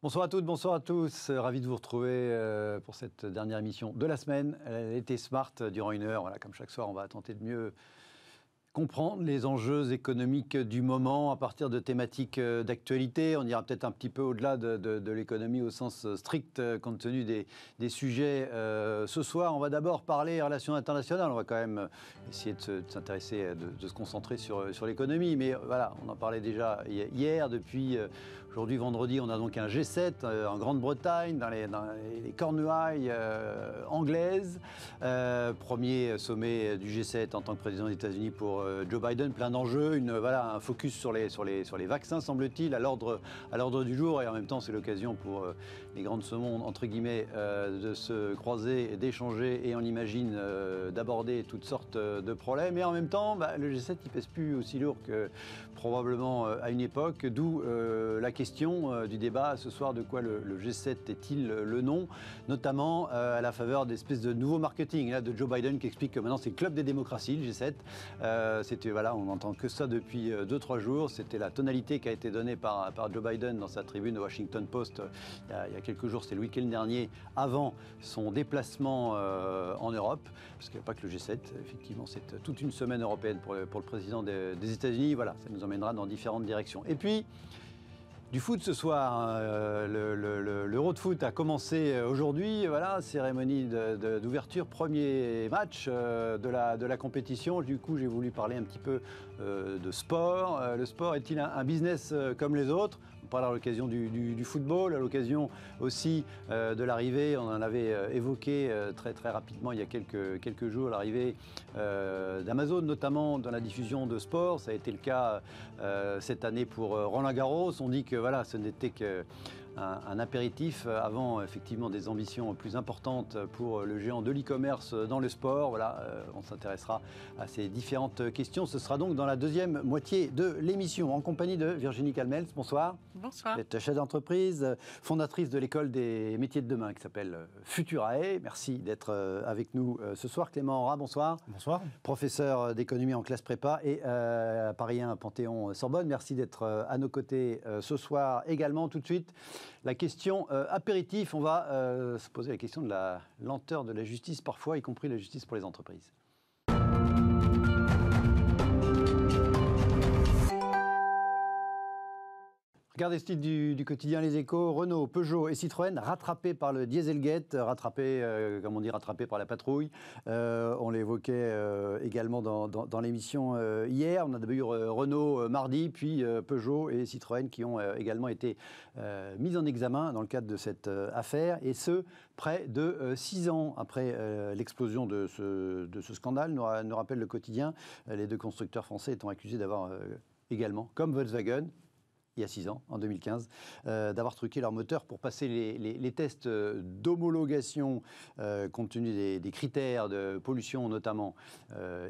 Bonsoir à toutes, bonsoir à tous. Euh, ravi de vous retrouver euh, pour cette dernière émission de la semaine. Elle était smart durant une heure. Voilà, comme chaque soir, on va tenter de mieux comprendre les enjeux économiques du moment à partir de thématiques euh, d'actualité. On ira peut-être un petit peu au-delà de, l'économie au sens strict compte tenu des, sujets. ce soir, on va d'abord parler relations internationales. On va quand même essayer de s'intéresser, de, se concentrer sur, sur l'économie. Mais voilà, on en parlait déjà hier. Depuis Aujourd'hui, vendredi, on a donc un G7 euh, en Grande-Bretagne, dans les, Cornouailles euh, anglaises. Euh, premier sommet du G7 en tant que président des États-Unis pour Joe Biden. Plein d'enjeux, voilà, un focus sur les, sur les, sur les vaccins, semble-t-il, à l'ordre du jour. Et en même temps, c'est l'occasion pour grandes ce entre guillemets, euh, de se croiser, d'échanger et on imagine euh, d'aborder toutes sortes euh, de problèmes. Et en même temps, bah, le G7, il pèse plus aussi lourd que probablement à une époque, d'où la question du débat ce soir de quoi le, G7 est-il le nom, notamment à la faveur d'espèces de nouveaux marketing là, de Joe Biden qui explique que maintenant c'est le club des démocraties, le G7. c'était, voilà, on n'entend que ça depuis 2-3 jours. C'était la tonalité qui a été donnée par, Joe Biden dans sa tribune au Washington Post il y a, il quelques jours, c'est le week-end dernier, avant son déplacement euh, en Europe, parce qu'il n'y a pas que le G7, effectivement, c'est euh, toute une semaine européenne pour le, président des, États-Unis. Voilà, ça nous emmènera dans différentes directions. Et puis, du foot ce soir. L'Euro hein, le, le, de foot a commencé euh, aujourd'hui. Voilà, cérémonie d'ouverture, premier match de, la, compétition. Du coup, j'ai voulu parler un petit peu de sport. le sport est-il un, business comme les autres on parle à l'occasion du, football, à l'occasion aussi euh, de l'arrivée, on en avait euh, évoqué euh, très très rapidement il y a quelques, quelques jours, l'arrivée d'Amazon, notamment dans la diffusion de sport. Ça a été le cas cette année pour Roland Garros. On dit que voilà, ce n'était que un, apéritif euh, avant euh, effectivement des ambitions plus importantes pour euh, le géant de l'e-commerce dans le sport. Voilà, on s'intéressera à ces différentes questions. Ce sera donc dans la deuxième moitié de l'émission en compagnie de Virginie Calmels. Bonsoir. Bonsoir. Vous êtes chef d'entreprise, fondatrice de l'école des métiers de demain qui s'appelle Futurae. Merci d'être avec nous ce soir. Clément Aura, bonsoir. Bonsoir. Professeur d'économie en classe prépa et Parisien, Panthéon Sorbonne. Merci d'être à nos côtés ce soir également. Tout de suite, la question euh, apéritif, on va euh, se poser la question de la lenteur de la justice parfois, y compris la justice pour les entreprises. Regardez ce titre du, du, quotidien Les Échos. Renault, Peugeot et Citroën rattrapés par le Dieselgate, euh, rattrapés, euh, comme on dit, rattrapés par la patrouille. Euh, on l'évoquait également dans, l'émission hier. On a d'abord eu Renault mardi, puis Peugeot et Citroën qui ont également été mis en examen dans le cadre de cette affaire. Et ce, près de six ans après l'explosion de ce, scandale, nous, rappelle le quotidien. Les deux constructeurs français étant accusés d'avoir également, comme Volkswagen, il y a six ans, en 2015, euh, d'avoir truqué leur moteur pour passer les, tests euh, d'homologation euh, compte tenu des, critères de pollution notamment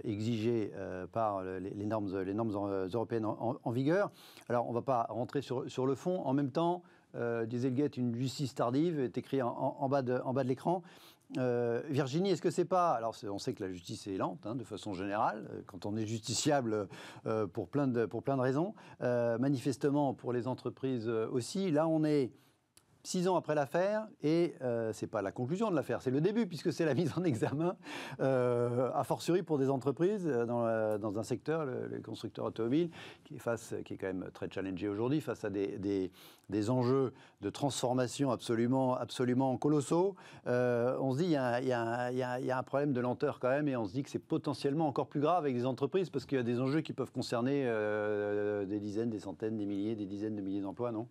exigés par les, normes, européennes en, vigueur. Alors on ne va pas rentrer sur le fond. En même temps, euh, Dieselgate, une justice tardive, est écrit en, bas de, l'écran. Euh, Virginie, est-ce que c'est pas. Alors, on sait que la justice est lente, hein, de façon générale, euh, quand on est justiciable pour plein de raisons. manifestement, pour les entreprises aussi. Là, on est Six ans après l'affaire, et euh, ce n'est pas la conclusion de l'affaire, c'est le début, puisque c'est la mise en examen, à euh, a fortiori pour des entreprises euh, dans, un secteur, le, constructeur automobile, qui est, quand même très challengé aujourd'hui, face à des, enjeux de transformation absolument, absolument colossaux. on se dit, il y, a, un problème de lenteur quand même, et on se dit que c'est potentiellement encore plus grave avec les entreprises, parce qu'il y a des enjeux qui peuvent concerner des dizaines, des centaines, des milliers, des dizaines de milliers d'emplois, non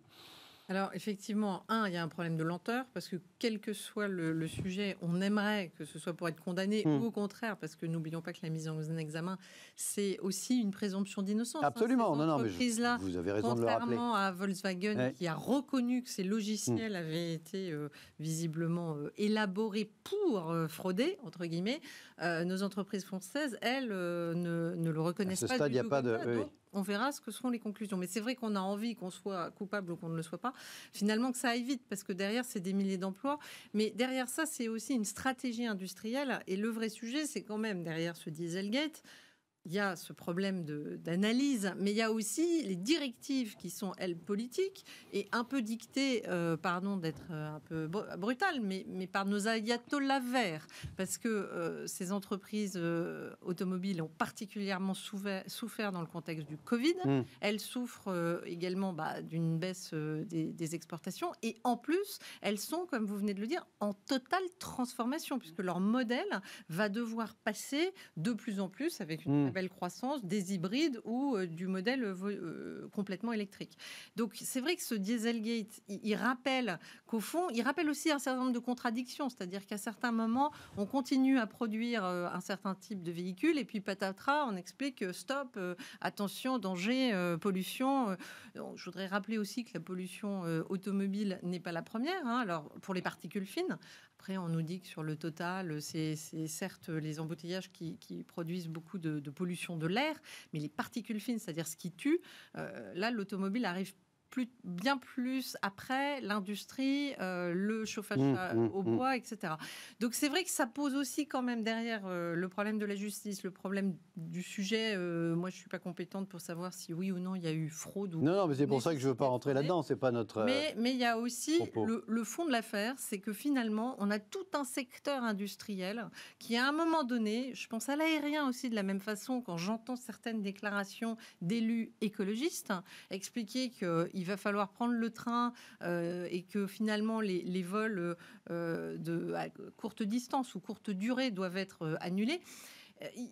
alors effectivement, un, il y a un problème de lenteur, parce que quel que soit le, sujet, on aimerait que ce soit pour être condamné, hmm. ou au contraire, parce que n'oublions pas que la mise en examen, c'est aussi une présomption d'innocence. Hein. Absolument, non, non, mais je, vous avez raison de le rappeler. Contrairement à Volkswagen, qui a reconnu que ces logiciels hmm. avaient été euh, visiblement euh, élaborés pour euh, frauder, entre guillemets, nos entreprises françaises, elles, ne, le reconnaissent à ce pas. Stade, du a pas de on verra ce que seront les conclusions. Mais c'est vrai qu'on a envie qu'on soit coupable ou qu'on ne le soit pas, finalement que ça aille vite, parce que derrière, c'est des milliers d'emplois. Mais derrière ça, c'est aussi une stratégie industrielle. Et le vrai sujet, c'est quand même derrière ce Dieselgate, il y a ce problème d'analyse, mais il y a aussi les directives qui sont, elles, politiques et un peu dictées, euh, pardon d'être euh, un peu brutal, mais, mais par nos ayatollahs verts, parce que euh, ces entreprises automobiles ont particulièrement souffert, dans le contexte du Covid. Mmh. Elles souffrent également bah, d'une baisse des, exportations et en plus, elles sont, comme vous venez de le dire, en totale transformation, puisque leur modèle va devoir passer de plus en plus avec une... Mmh. Mm. belle croissance des hybrides ou euh, du modèle euh, euh, complètement électrique. Donc c'est vrai que ce Dieselgate, il, rappelle qu'au fond, il rappelle aussi un certain nombre de contradictions, c'est-à-dire qu'à certains moments, on continue à produire un certain type de véhicule et puis patatras, on explique stop, attention, danger, pollution. je voudrais rappeler aussi que la pollution automobile n'est pas la première. Hein. alors pour les particules fines, après, on nous dit que sur le total, c'est certes les embouteillages qui, produisent beaucoup de, pollution de l'air, mais les particules fines, c'est-à-dire ce qui tue, euh, là, l'automobile arrive plus, bien plus après l'industrie, euh, le chauffage mmh, euh, mmh, au mmh. bois, etc. Donc c'est vrai que ça pose aussi quand même derrière euh, le problème de la justice, le problème du sujet. moi, je suis pas compétente pour savoir si oui ou non il y a eu fraude. Ou non, non, mais c'est pour ça que je veux pas rentrer là-dedans. C'est pas notre. Mais mais il y a aussi le, le, fond de l'affaire, c'est que finalement, on a tout un secteur industriel qui, à un moment donné, je pense à l'aérien aussi de la même façon, quand j'entends certaines déclarations d'élus écologistes hein, expliquer que il va falloir prendre le train euh, et que finalement les, vols euh, de, courte distance ou courte durée doivent être euh, annulés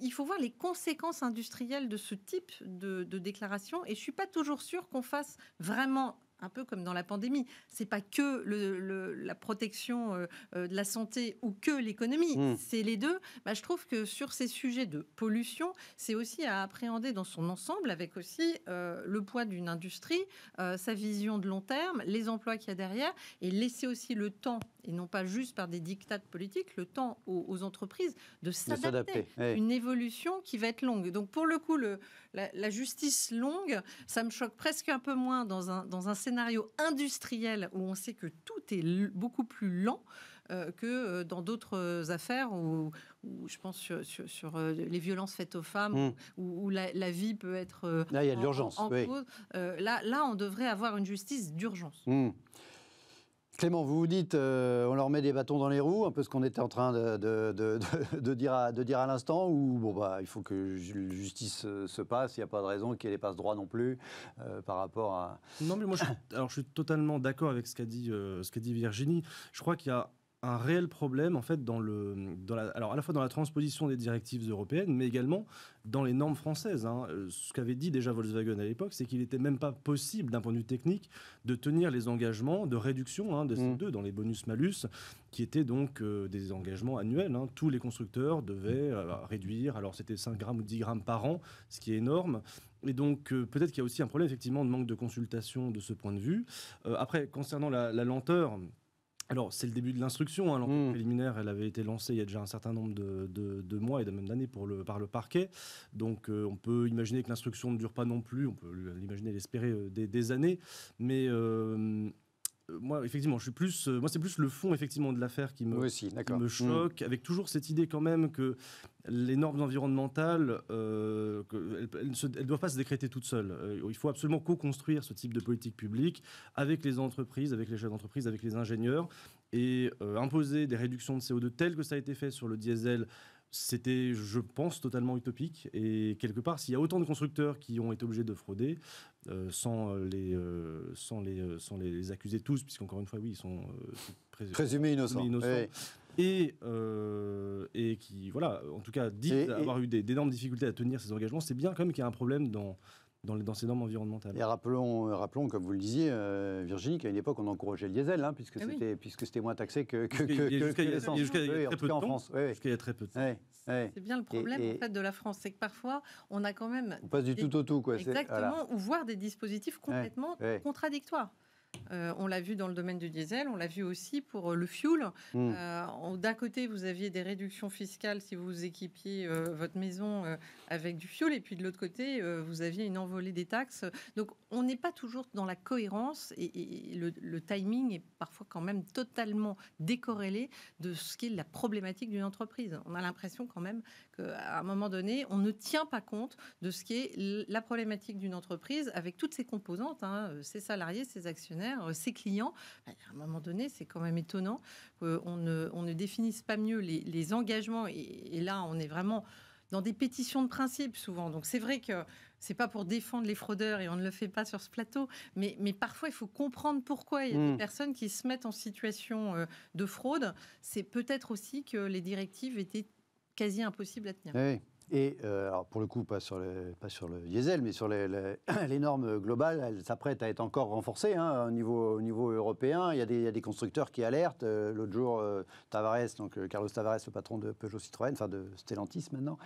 il faut voir les conséquences industrielles de ce type de, déclaration. Et je ne suis pas toujours sûre qu'on fasse vraiment un peu comme dans la pandémie. C'est pas que la protection euh, euh, de la santé ou que l'économie, hmm. c'est les deux. Bah, je trouve que sur ces sujets de pollution, c'est aussi à appréhender dans son ensemble, avec aussi euh, le poids d'une industrie, sa vision de long terme, les emplois qu'il y a derrière, et laisser aussi le temps et non pas juste par des dictats politiques, le temps aux, entreprises de s'adapter. Une évolution qui va être longue. Donc pour le coup, le, la, justice longue, ça me choque presque un peu moins dans un, dans un scénario industriel où on sait que tout est beaucoup plus lent euh, que euh, dans d'autres euh, affaires où, je pense sur, les violences faites aux femmes, hmm. où, la, vie peut être... Là, il y a l'urgence. là, là, on devrait avoir une justice d'urgence. Hmm. Clément, vous vous dites, euh, on leur met des bâtons dans les roues, un peu ce qu'on était en train de, de, de, de dire à, l'instant, ou bon, bah, il faut que justice euh, se passe, il n'y a pas de raison qu'elle ait pas passe droit non plus euh, par rapport à... Non, mais moi, je, alors, je suis totalement d'accord avec ce qu'a dit, qu'a dit Virginie. Je crois qu'il y a un réel problème en fait dans le, dans la, alors à la fois dans la transposition des directives européennes, mais également dans les normes françaises. Hein. Euh, ce qu'avait dit déjà Volkswagen à l'époque, c'est qu'il n'était même pas possible d'un point de vue technique de tenir les engagements de réduction hein, de CO2 mm. dans les bonus-malus, qui étaient donc euh, des engagements annuels. Hein. Tous les constructeurs devaient euh, réduire, alors c'était 5 grammes ou 10 grammes par an, ce qui est énorme. Et donc, peut-être qu'il y a aussi un problème, effectivement, de manque de consultation de ce point de vue. après, concernant la, la lenteur, alors, c'est le début de l'instruction. Hein, l'enquête mm. préliminaire, elle avait été lancée il y a déjà un certain nombre de, mois et de même d'années le, par le parquet. Donc, euh, on peut imaginer que l'instruction ne dure pas non plus. On peut l'imaginer, l'espérer euh, des, années. Mais. Euh, euh, moi, effectivement, je suis plus. Euh, moi, c'est plus le fond, effectivement, de l'affaire qui me, mm. choque, avec toujours cette idée, quand même, que les normes environnementales, euh, ne doivent pas se décréter toutes seules. il faut absolument co-construire ce type de politique publique avec les entreprises, avec les chefs d'entreprise, avec les ingénieurs, et imposer des réductions de CO2 telles que ça a été fait sur le diesel c'était, je pense, totalement utopique. Et quelque part, s'il y a autant de constructeurs qui ont été obligés de frauder, euh, euh, euh, sans, les, sans, les, sans les, accuser tous, puisqu'encore une fois, oui, ils sont présumés innocents. Et, et qui, voilà, en tout cas, dit avoir eu d'énormes difficultés à tenir ces engagements, c'est bien quand même qu'il y a un problème dans, dans, ces normes environnementales. Et rappelons, rappelons comme vous le disiez, euh, Virginie, qu'à une époque, on encourageait le diesel, hein, eh puisque c'était moins taxé que, que, que, jusqu'à y a, très peu France. Oui, très peu de C'est bien le problème en fait, de la France, c'est que parfois, on a quand même... On passe du tout au tout, quoi. Exactement, ou voir des dispositifs complètement contradictoires. Euh, on l'a vu dans le domaine du diesel, on l'a vu aussi pour euh, le fuel. Hmm. Euh, d'un côté, vous aviez des réductions fiscales si vous équipiez votre maison avec du fuel, et puis de l'autre côté, vous aviez une envolée des taxes. Donc, on n'est pas toujours dans la cohérence, et, le, timing est parfois quand même totalement décorrélé de ce qu'est la problématique d'une entreprise. On a l'impression quand même qu'à un moment donné, on ne tient pas compte de ce qui est la problématique d'une entreprise avec toutes ses composantes, hein. ses salariés, ses actionnaires euh, ses clients. Bah, à un moment donné, c'est quand même étonnant qu'on ne, on ne définisse pas mieux les, les engagements. Et, là, on est vraiment dans des pétitions de principe souvent. Donc c'est vrai que c'est pas pour défendre les fraudeurs et on ne le fait pas sur ce plateau, mais, mais parfois il faut comprendre pourquoi il y a des hmm. personnes qui se mettent en situation euh, de fraude. C'est peut-être aussi que les directives étaient quasi impossibles à tenir. Eh et euh, alors pour le coup, pas sur le, pas sur le diesel, mais sur les, normes globales, elles s'apprêtent à être encore renforcées hein, au, niveau, au niveau européen. Il y, a des, constructeurs qui alertent. Euh, l'autre jour, euh, Tavares, donc Carlos Tavares, le patron de Peugeot Citroën, enfin de Stellantis maintenant,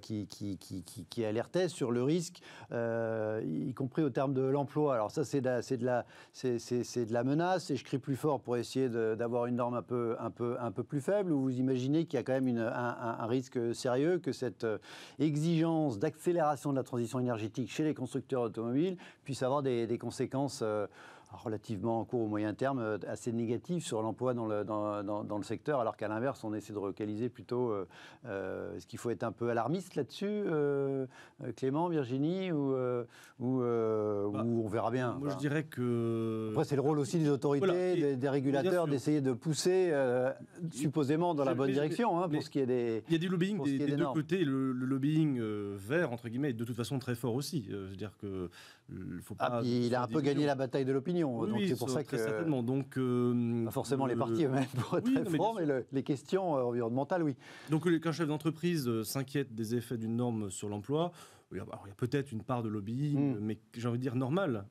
qui qui, alertait sur le risque, y compris au terme de l'emploi. Alors ça, c'est de, la, de la menace et je crie plus fort pour essayer d'avoir une norme un peu, un, peu, un peu plus faible. Ou vous imaginez qu'il y a quand même un risque sérieux que cette euh, exigence d'accélération de la transition énergétique chez les constructeurs automobiles puisse avoir des, des conséquences euh, relativement court au moyen terme euh, assez négatif sur l'emploi dans le, dans, dans, le secteur, alors qu'à l'inverse, on essaie de localiser plutôt. Euh, euh, est-ce qu'il faut être un peu alarmiste là-dessus, Clément, Virginie, ou, bah, ou, on verra bien Moi, je dirais que. Après, c'est le rôle aussi des autorités, des, régulateurs, d'essayer de pousser supposément dans la bonne direction, hein, pour ce qui est des. Il y a du lobbying des, des deux côtés. Le, lobbying vert, entre guillemets, est de toute façon très fort aussi. je veux dire que ah, il a un peu gagné la bataille de l'opinion, donc c'est pour ça que certainement. Donc euh, forcément les partis eux-mêmes pour être très non, mais, les questions euh, environnementales, oui. Donc qu'un chef d'entreprise euh, s'inquiète des effets d'une norme sur l'emploi, il y a, peut-être une part de lobbying, hmm. mais j'ai envie de dire normale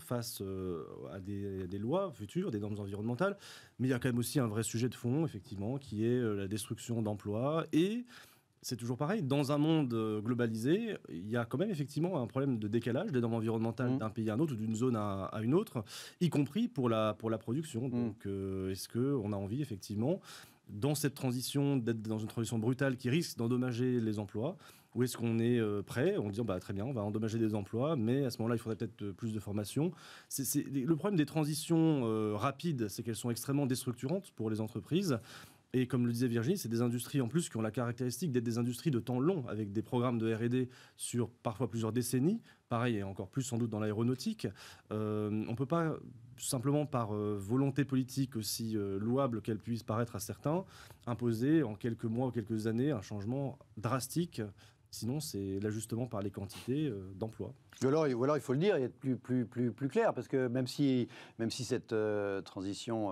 face à, des, à, des, lois futures, des normes environnementales. Mais il y a quand même aussi un vrai sujet de fond, effectivement, qui est la destruction d'emplois et c'est toujours pareil. Dans un monde euh, globalisé, il y a quand même effectivement un problème de décalage des normes environnementales mm. d'un pays à un autre ou d'une zone à, une autre, y compris pour la, pour la production. Mm. Donc, euh, est-ce qu'on a envie effectivement, dans cette transition, d'être dans une transition brutale qui risque d'endommager les emplois ou est-ce qu'on est, euh, prêt On dit bah, très bien, on va endommager des emplois, mais à ce moment-là, il faudrait peut-être plus de formation. c'est le problème des transitions rapides, c'est qu'elles sont extrêmement déstructurantes pour les entreprises. Et comme le disait Virginie, c'est des industries en plus qui ont la caractéristique d'être des industries de temps long, avec des programmes de RD sur parfois plusieurs décennies, pareil et encore plus sans doute dans l'aéronautique. Euh, on ne peut pas simplement par euh, volonté politique aussi euh, louable qu'elle puisse paraître à certains, imposer en quelques mois ou quelques années un changement drastique. Sinon, c'est l'ajustement par les quantités d'emplois. Ou alors, il faut le dire et être plus, plus, plus, clair, parce que même si, même si cette transition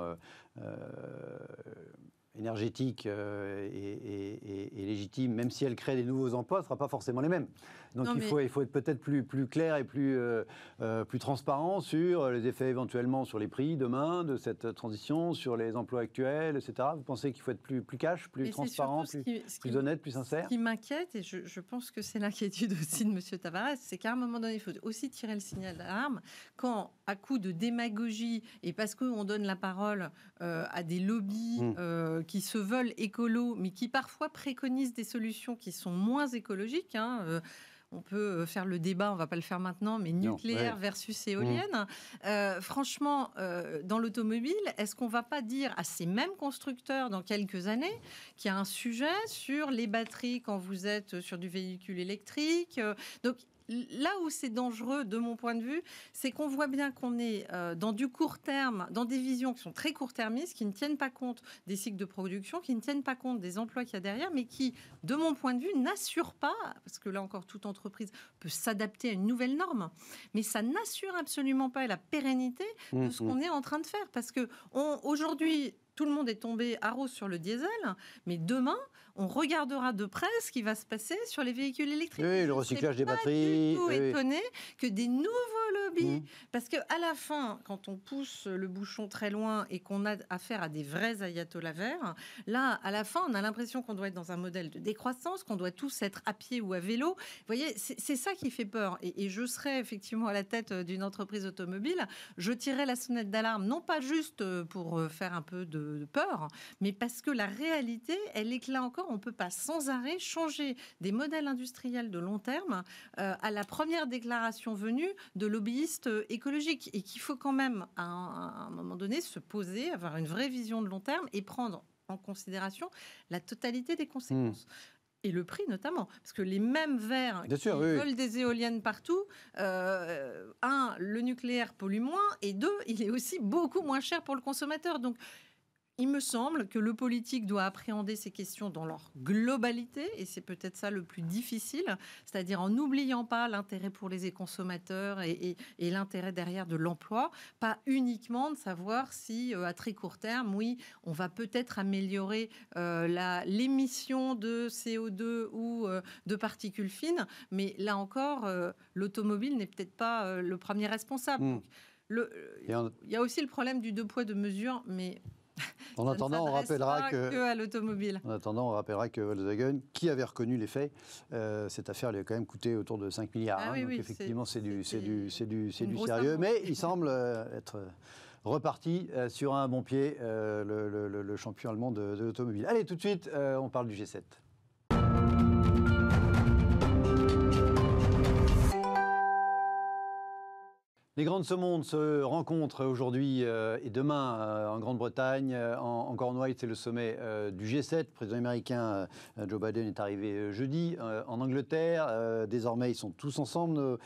énergétique euh, et légitime, même si elle crée des nouveaux emplois, ne sera pas forcément les mêmes. Donc il, faut, il faut être peut-être plus, plus clair et plus, euh, euh, plus transparent sur les effets éventuellement sur les prix demain de cette transition, sur les emplois actuels, etc. Vous pensez qu'il faut être plus, plus cash, plus transparent, plus, honnête, plus sincère Ce qui m'inquiète, et je, pense que c'est l'inquiétude aussi de M. Tavares, c'est qu'à un moment donné, il faut aussi tirer le signal d'alarme quand, à coup de démagogie, et parce qu'on donne la parole à des lobbies mmh qui se veulent écolos, mais qui parfois préconisent des solutions qui sont moins écologiques. Hein, euh, on peut euh, faire le débat, on va pas le faire maintenant, mais nucléaire versus mmh. éolienne. Euh, franchement, dans l'automobile, est-ce qu'on va pas dire à ces mêmes constructeurs dans quelques années qu'il y a un sujet sur les batteries quand vous êtes sur du véhicule électrique Donc là où c'est dangereux, de mon point de vue, c'est qu'on voit bien qu'on est euh, dans du court terme, dans des visions qui sont très court-termistes, qui ne tiennent pas compte des cycles de production, qui ne tiennent pas compte des emplois qu'il y a derrière, mais qui, de mon point de vue, n'assurent pas, parce que là encore, toute entreprise peut s'adapter à une nouvelle norme, mais ça n'assure absolument pas la pérennité de mmh, ce mmh. qu'on est en train de faire, parce que aujourd'hui, tout le monde est tombé à rose sur le diesel, mais demain, on regardera de près ce qui va se passer sur les véhicules électriques. Oui, le recyclage des batteries. Du tout étonné que des nouveaux lobbies, mmh. parce que à la fin, quand on pousse le bouchon très loin et qu'on a affaire à des vrais ayatollahs verts, là, à la fin, on a l'impression qu'on doit être dans un modèle de décroissance, qu'on doit tous être à pied ou à vélo. Vous voyez, c'est ça qui fait peur. Et, je serais effectivement à la tête euh, d'une entreprise automobile, je tirerais la sonnette d'alarme, non pas juste euh, pour euh, faire un peu de peur, mais parce que la réalité, elle éclate encore on ne peut pas sans arrêt changer des modèles industriels de long terme euh, à la première déclaration venue de lobbyistes euh, écologiques et qu'il faut quand même à un, moment donné se poser, avoir une vraie vision de long terme et prendre en considération la totalité des conséquences. Hmm. et le prix notamment. Parce que les mêmes verts qui des éoliennes partout, euh, un, le nucléaire pollue moins, et deux, il est aussi beaucoup moins cher pour le consommateur. Donc il me semble que le politique doit appréhender ces questions dans leur globalité, et c'est peut-être ça le plus difficile, c'est-à-dire en n'oubliant pas l'intérêt pour les consommateurs et, l'intérêt derrière de l'emploi, pas uniquement de savoir si euh, à très court terme, oui, on va peut-être améliorer euh, la l'émission de CO2 ou euh, de particules fines, mais là encore, l'automobile n'est peut-être pas le premier responsable. Hmm. il y a aussi le problème du deux poids, deux mesures, mais en attendant, on rappellera que, En attendant, on rappellera que Volkswagen, qui avait reconnu les faits, euh, cette affaire lui a quand même coûté autour de 5 milliards. Ah hein, donc effectivement, c'est du, du, sérieux. Mais il semble euh, être euh, reparti sur un bon pied, le, champion allemand de, l'automobile. Allez, tout de suite, on parle du G7. Les grandes monde se rencontrent aujourd'hui euh, et demain euh, en Grande-Bretagne. Euh, en, Cornwall, c'est le sommet du G7. Le président américain Joe Biden est arrivé jeudi en Angleterre. désormais, ils sont tous ensemble,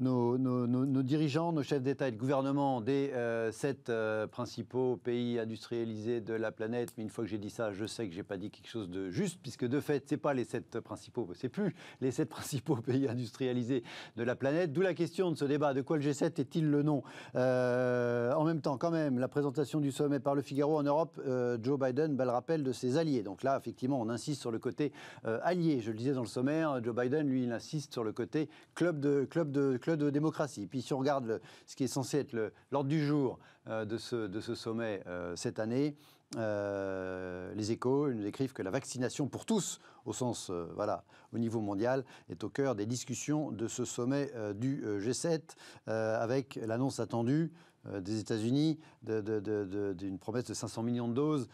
nos, dirigeants, nos chefs d'État et de gouvernement des sept principaux pays industrialisés de la planète. Mais une fois que j'ai dit ça, je sais que je n'ai pas dit quelque chose de juste, puisque de fait, ce n'est pas les sept principaux, c'est plus les sept principaux pays industrialisés de la planète. D'où la question de ce débat de quoi le G7 est-il le nom euh, En même temps, quand même, la présentation du sommet par le Figaro en Europe, euh, Joe Biden, bel rappel de ses alliés. Donc là, effectivement, on insiste sur le côté euh, allié. Je le disais dans le sommaire, Joe Biden, lui, il insiste sur le côté club de, club de, club de démocratie. Puis si on regarde ce qui est censé être l'ordre du jour de ce sommet cette année, euh, les échos ils nous écrivent que la vaccination pour tous, au sens euh, voilà, au niveau mondial, est au cœur des discussions de ce sommet euh, du G7, avec l'annonce attendue des États-Unis d'une promesse de 500 millions de doses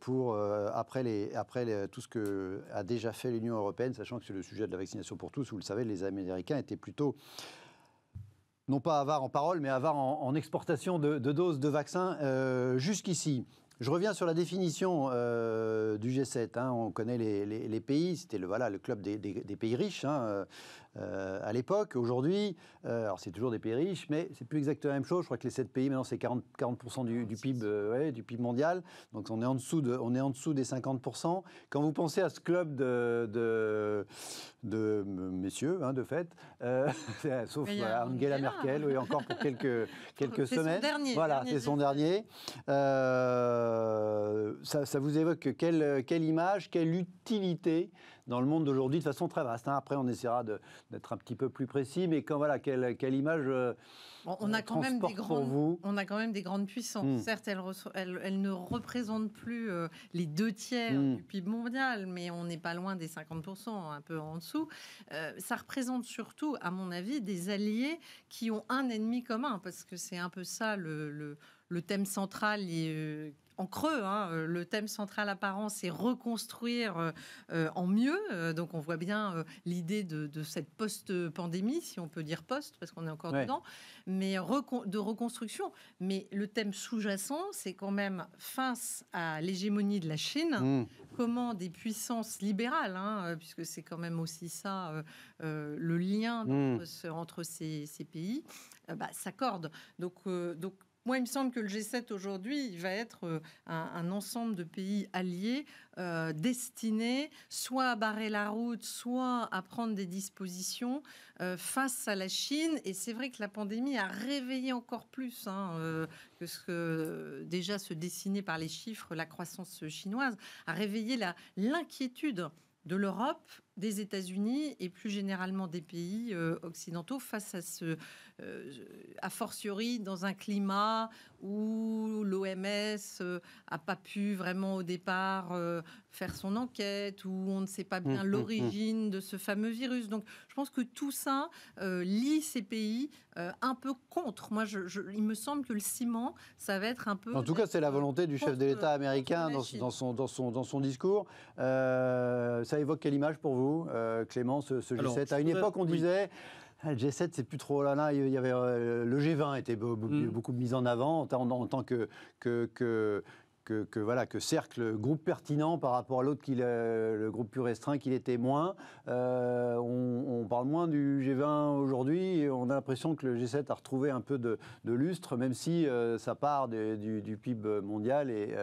pour après, tout ce que a déjà fait l'Union européenne, sachant que sur le sujet de la vaccination pour tous, vous le savez, les Américains étaient plutôt non pas avares en parole, mais avare en, exportation de, doses de vaccins jusqu'ici. Je reviens sur la définition euh, du G7. Hein. On connaît les, pays, c'était le, voilà, le club des, pays riches. Hein, euh, euh, à l'époque. Aujourd'hui, euh, alors c'est toujours des pays riches, mais c'est plus exactement la même chose. Je crois que les 7 pays, maintenant, c'est 40, du, PIB, du PIB euh, mondial. Donc on est, en dessous de, on est en dessous des 50 Quand vous pensez à ce club de, de, messieurs, hein, de fait, sauf Angela Merkel, oui, encore pour quelques, quelques semaines. Son dernier, voilà, c'est son dernier. Ça, ça, vous évoque quelle, quelle image, quelle utilité dans le monde d'aujourd'hui de façon très vaste. Hein. Après, on essaiera d'être un petit peu plus précis, mais quand, voilà, quelle, image euh, on, a quand même des grandes, vous On a quand même des grandes puissances. Hmm. Certes, elles, elles, ne représentent plus euh, les deux tiers hmm. du PIB mondial, mais on n'est pas loin des 50%, un peu en dessous. Euh, ça représente surtout, à mon avis, des alliés qui ont un ennemi commun, parce que c'est un peu ça le, thème central en creux. Hein, euh, le thème central apparent, c'est reconstruire euh, euh, en mieux. Donc on voit bien l'idée de, cette post-pandémie, si on peut dire post, parce qu'on est encore dedans, mais de reconstruction. Mais le thème sous-jacent, c'est quand même face à l'hégémonie de la Chine, mmh. comment des puissances libérales, hein, puisque c'est quand même aussi ça le lien mmh. entre, ces, pays, bah, s'accordent. Donc, donc moi, il me semble que le G7 aujourd'hui, va être euh, un, ensemble de pays alliés euh, destinés soit à barrer la route, soit à prendre des dispositions euh, face à la Chine. Et c'est vrai que la pandémie a réveillé encore plus hein, que ce que déjà se dessinait par les chiffres, la croissance chinoise, a réveillé l'inquiétude de l'Europe, des États-Unis et plus généralement des pays occidentaux face à ce euh, a fortiori dans un climat où l'OMS euh, a pas pu vraiment au départ euh, faire son enquête, où on ne sait pas bien mmh, mmh, l'origine mmh. de ce fameux virus. Donc je pense que tout ça lie ces pays un peu contre. Moi, je, il me semble que le ciment, ça va être un peu... En tout cas, c'est la volonté du chef de l'État américain dans, dans, son, discours. ça évoque quelle image pour vous, Clément, ce, À une époque, on disait ah, le G7, c'est plus trop oh là Il y avait euh, le G20 était mm. beaucoup, mis en avant en, tant que, que, que voilà que cercle groupe pertinent par rapport à l'autre euh, le, groupe plus restreint qu'il était moins. Euh, on, parle moins du G20 aujourd'hui. On a l'impression que le G7 a retrouvé un peu de, lustre, même si sa ça part du, PIB mondial est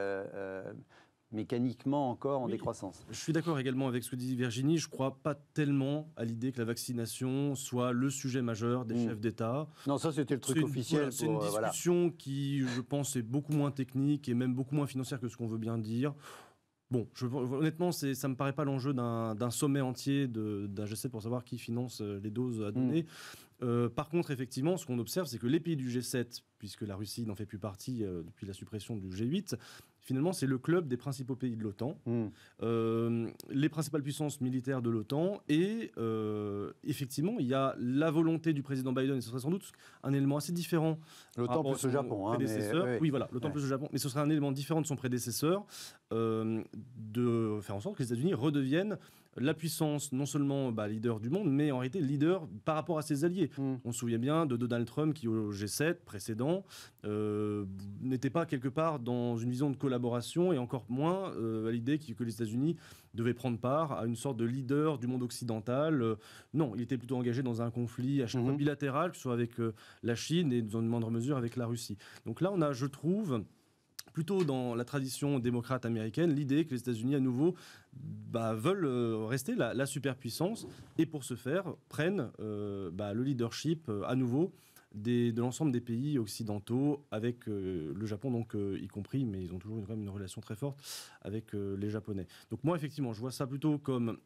mécaniquement encore en décroissance. Je suis d'accord également avec ce que dit Virginie. Je ne crois pas tellement à l'idée que la vaccination soit le sujet majeur des hmm. chefs d'État. Non, ça c'était le truc officiel. c'est une euh, discussion qui, je pense, est beaucoup moins technique et même beaucoup moins financière que ce qu'on veut bien dire. Bon, je, honnêtement, ça ne me paraît pas l'enjeu d'un sommet entier d'un G7 pour savoir qui finance euh, les doses à hmm. donner. Euh, par contre, effectivement, ce qu'on observe, c'est que les pays du G7, puisque la Russie n'en fait plus partie depuis la suppression du G8, finalement, c'est le club des principaux pays de l'OTAN, hmm. euh, les principales puissances militaires de l'OTAN, et euh, effectivement, il y a la volonté du président Biden, et ce serait sans doute un élément assez différent. L'OTAN plus le Japon, hein, oui. voilà, l'OTAN plus le Japon, mais ce serait un élément différent de son prédécesseur, euh, de faire en sorte que les États-Unis redeviennent la puissance, non seulement bah, leader du monde, mais en réalité leader par rapport à ses alliés. Mm. On se souvient bien de Donald Trump qui, au G7 précédent, euh, n'était pas quelque part dans une vision de collaboration et encore moins à euh, l'idée que, les États-Unis devaient prendre part à une sorte de leader du monde occidental. Euh, non, il était plutôt engagé dans un conflit à chaque fois mm-hmm. bilatéral, que ce soit avec la Chine et dans une moindre mesure avec la Russie. Donc là, on a, je trouve, plutôt dans la tradition démocrate américaine, l'idée que les États-Unis, à nouveau, bah, veulent euh, rester la, superpuissance et pour ce faire, prennent euh, bah, le leadership euh, à nouveau de l'ensemble des pays occidentaux, avec le Japon donc y compris, mais ils ont toujours une, relation très forte avec les Japonais. Donc moi effectivement, je vois ça plutôt comme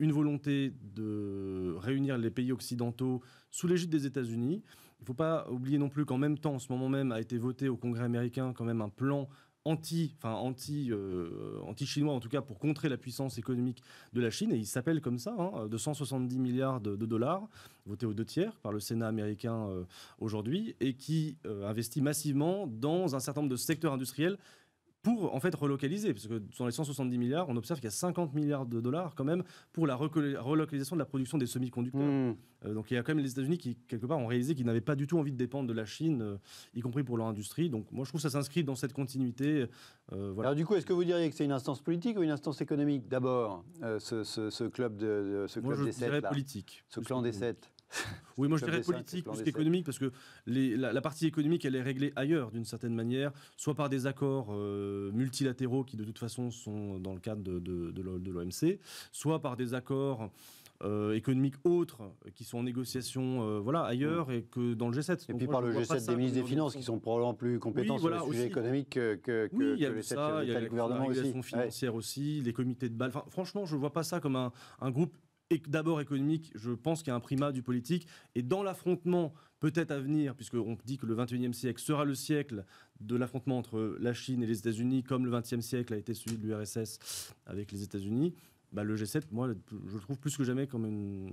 une volonté de réunir les pays occidentaux sous l'égide des États-Unis. Il ne faut pas oublier non plus qu'en même temps, en ce moment même, a été voté au Congrès américain quand même un plan anti, enfin anti, euh, anti chinois en tout cas pour contrer la puissance économique de la Chine et il s'appelle comme ça, hein, de 170 milliards de, dollars, voté aux deux tiers par le Sénat américain euh, aujourd'hui et qui euh, investit massivement dans un certain nombre de secteurs industriels pour en fait relocaliser, parce que dans les 170 milliards, on observe qu'il y a 50 milliards de dollars quand même pour la relocalisation de la production des semi-conducteurs. Hmm. Euh, donc il y a quand même les États-Unis qui, quelque part, ont réalisé qu'ils n'avaient pas du tout envie de dépendre de la Chine, euh, y compris pour leur industrie. Donc moi, je trouve ça s'inscrit dans cette continuité. Euh, voilà. Alors du coup, est-ce que vous diriez que c'est une instance politique ou une instance économique d'abord, ce, club, de, ce club politique. Ce clan des sept Oui, moi je dirais politique plus qu'économique, parce que la, partie économique, elle est réglée ailleurs, d'une certaine manière, soit par des accords euh, multilatéraux qui, de toute façon, sont dans le cadre de, l'OMC, soit par des accords... Euh, économiques autres qui sont en négociation euh, voilà, ailleurs mm. et que dans le G7. Et puis par le G7 des ministres des Finances qui sont probablement plus compétents sur les sujets économiques que, que, oui, y le il y a gouvernement aussi. aussi, les comités de balle. franchement, je ne vois pas ça comme un groupe d'abord économique, je pense qu'il y a un primat du politique. Et dans l'affrontement peut-être à venir, puisqu'on dit que le 21e siècle sera le siècle de l'affrontement entre la Chine et les États-Unis, comme le 20e siècle a été celui de l'URSS avec les États-Unis, bah, le G7, moi, je le trouve plus que jamais comme une.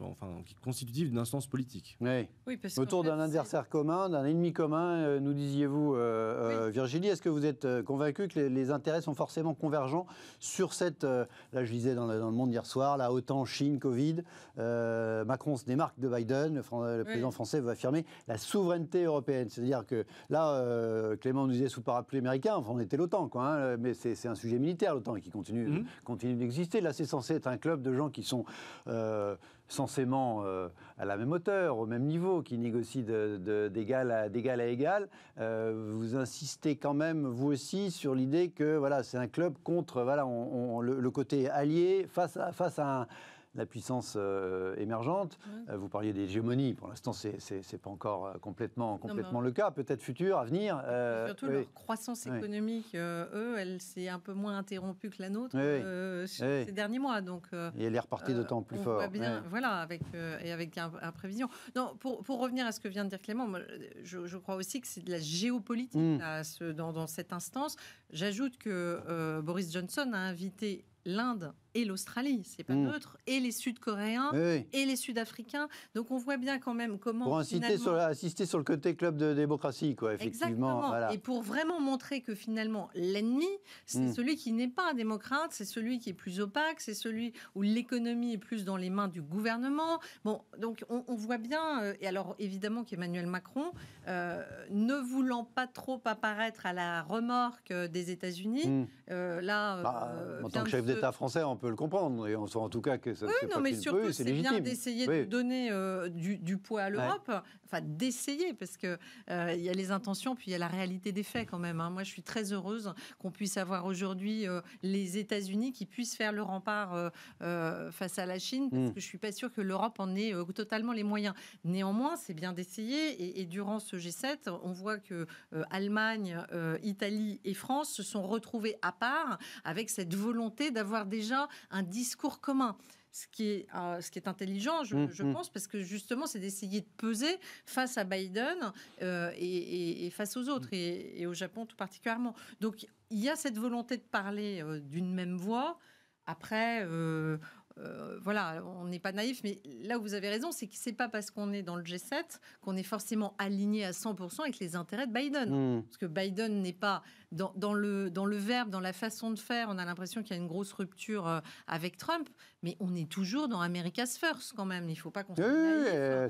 Enfin, constitutive d'une instance politique. Oui, Autour d'un adversaire commun, d'un ennemi commun, euh, nous disiez-vous, euh, euh, Virginie, est-ce que vous êtes convaincu que les, intérêts sont forcément convergents sur cette. là, je disais dans, le monde hier soir, la OTAN, Chine, Covid. Macron se démarque de Biden. Le, président français veut affirmer la souveraineté européenne. C'est-à-dire que là, Clément nous disait sous parapluie américain, enfin, on était l'OTAN, quoi, hein, mais c'est un sujet militaire, l'OTAN, qui continue, mmh. continue d'exister. Là, c'est censé être un club de gens qui sont euh, censément euh, à la même hauteur, au même niveau, qui négocient d'égal à, d'égal à égal. Euh, vous insistez quand même, vous aussi, sur l'idée que voilà, c'est un club contre voilà, on, le, le, côté allié face à, face à un la puissance euh, émergente. Euh, vous parliez des géomonies. Pour l'instant, ce n'est pas encore euh, complètement, complètement le cas. Peut-être futur, à venir. surtout, croissance économique, eux, elle s'est un peu moins interrompue que la nôtre ces derniers mois. Donc, et elle est repartie d'autant plus fort. Voilà, avec, et avec imprévision. Non, pour, revenir à ce que vient de dire Clément, je, crois aussi que c'est de la géopolitique hmm. dans, cette instance. J'ajoute que Boris Johnson a invité l'Inde et l'Australie, c'est pas mm. neutre, et les Sud-Coréens, et les Sud-Africains. Donc on voit bien quand même comment. Pour inciter sur, assister sur le côté club de démocratie, quoi, effectivement. Et pour vraiment montrer que finalement, l'ennemi, c'est mm. celui qui n'est pas un démocrate, c'est celui qui est plus opaque, c'est celui où l'économie est plus dans les mains du gouvernement. Bon, donc on, voit bien, euh, et alors évidemment qu'Emmanuel Macron, euh, ne voulant pas trop apparaître à la remorque euh, des États-Unis, mm. là. Bah, en tant que chef d'État français, on peut le comprendre. Et on sent en tout cas que ça c'est pas c'est bien d'essayer de donner euh, du, poids à l'Europe. Enfin, d'essayer, parce qu'il euh, il y a les intentions, puis il y a la réalité des faits quand même. Hein. Moi, je suis très heureuse qu'on puisse avoir aujourd'hui euh, les États-Unis qui puissent faire le rempart face à la Chine, parce hmm. que je suis pas sûre que l'Europe en ait totalement les moyens. Néanmoins, c'est bien d'essayer. Et, et, durant ce G7, on voit que Allemagne, Italie et France se sont retrouvés à part avec cette volonté d'avoir déjà un discours commun. Ce qui, est, euh, ce qui est, intelligent, je, mm, mm. pense, parce que justement, c'est d'essayer de peser face à Biden euh, et, face aux autres, mm. et, au Japon tout particulièrement. Donc, il y a cette volonté de parler euh, d'une même voix. Après, voilà, on n'est pas naïf, mais là où vous avez raison, c'est que c'est pas parce qu'on est dans le G7 qu'on est forcément aligné à 100% avec les intérêts de Biden. Parce que Biden n'est pas dans, dans, le, dans le verbe, dans la façon de faire, on a l'impression qu'il y a une grosse rupture euh, avec Trump, mais on est toujours dans America's First quand même. Il ne faut pas qu'on oui,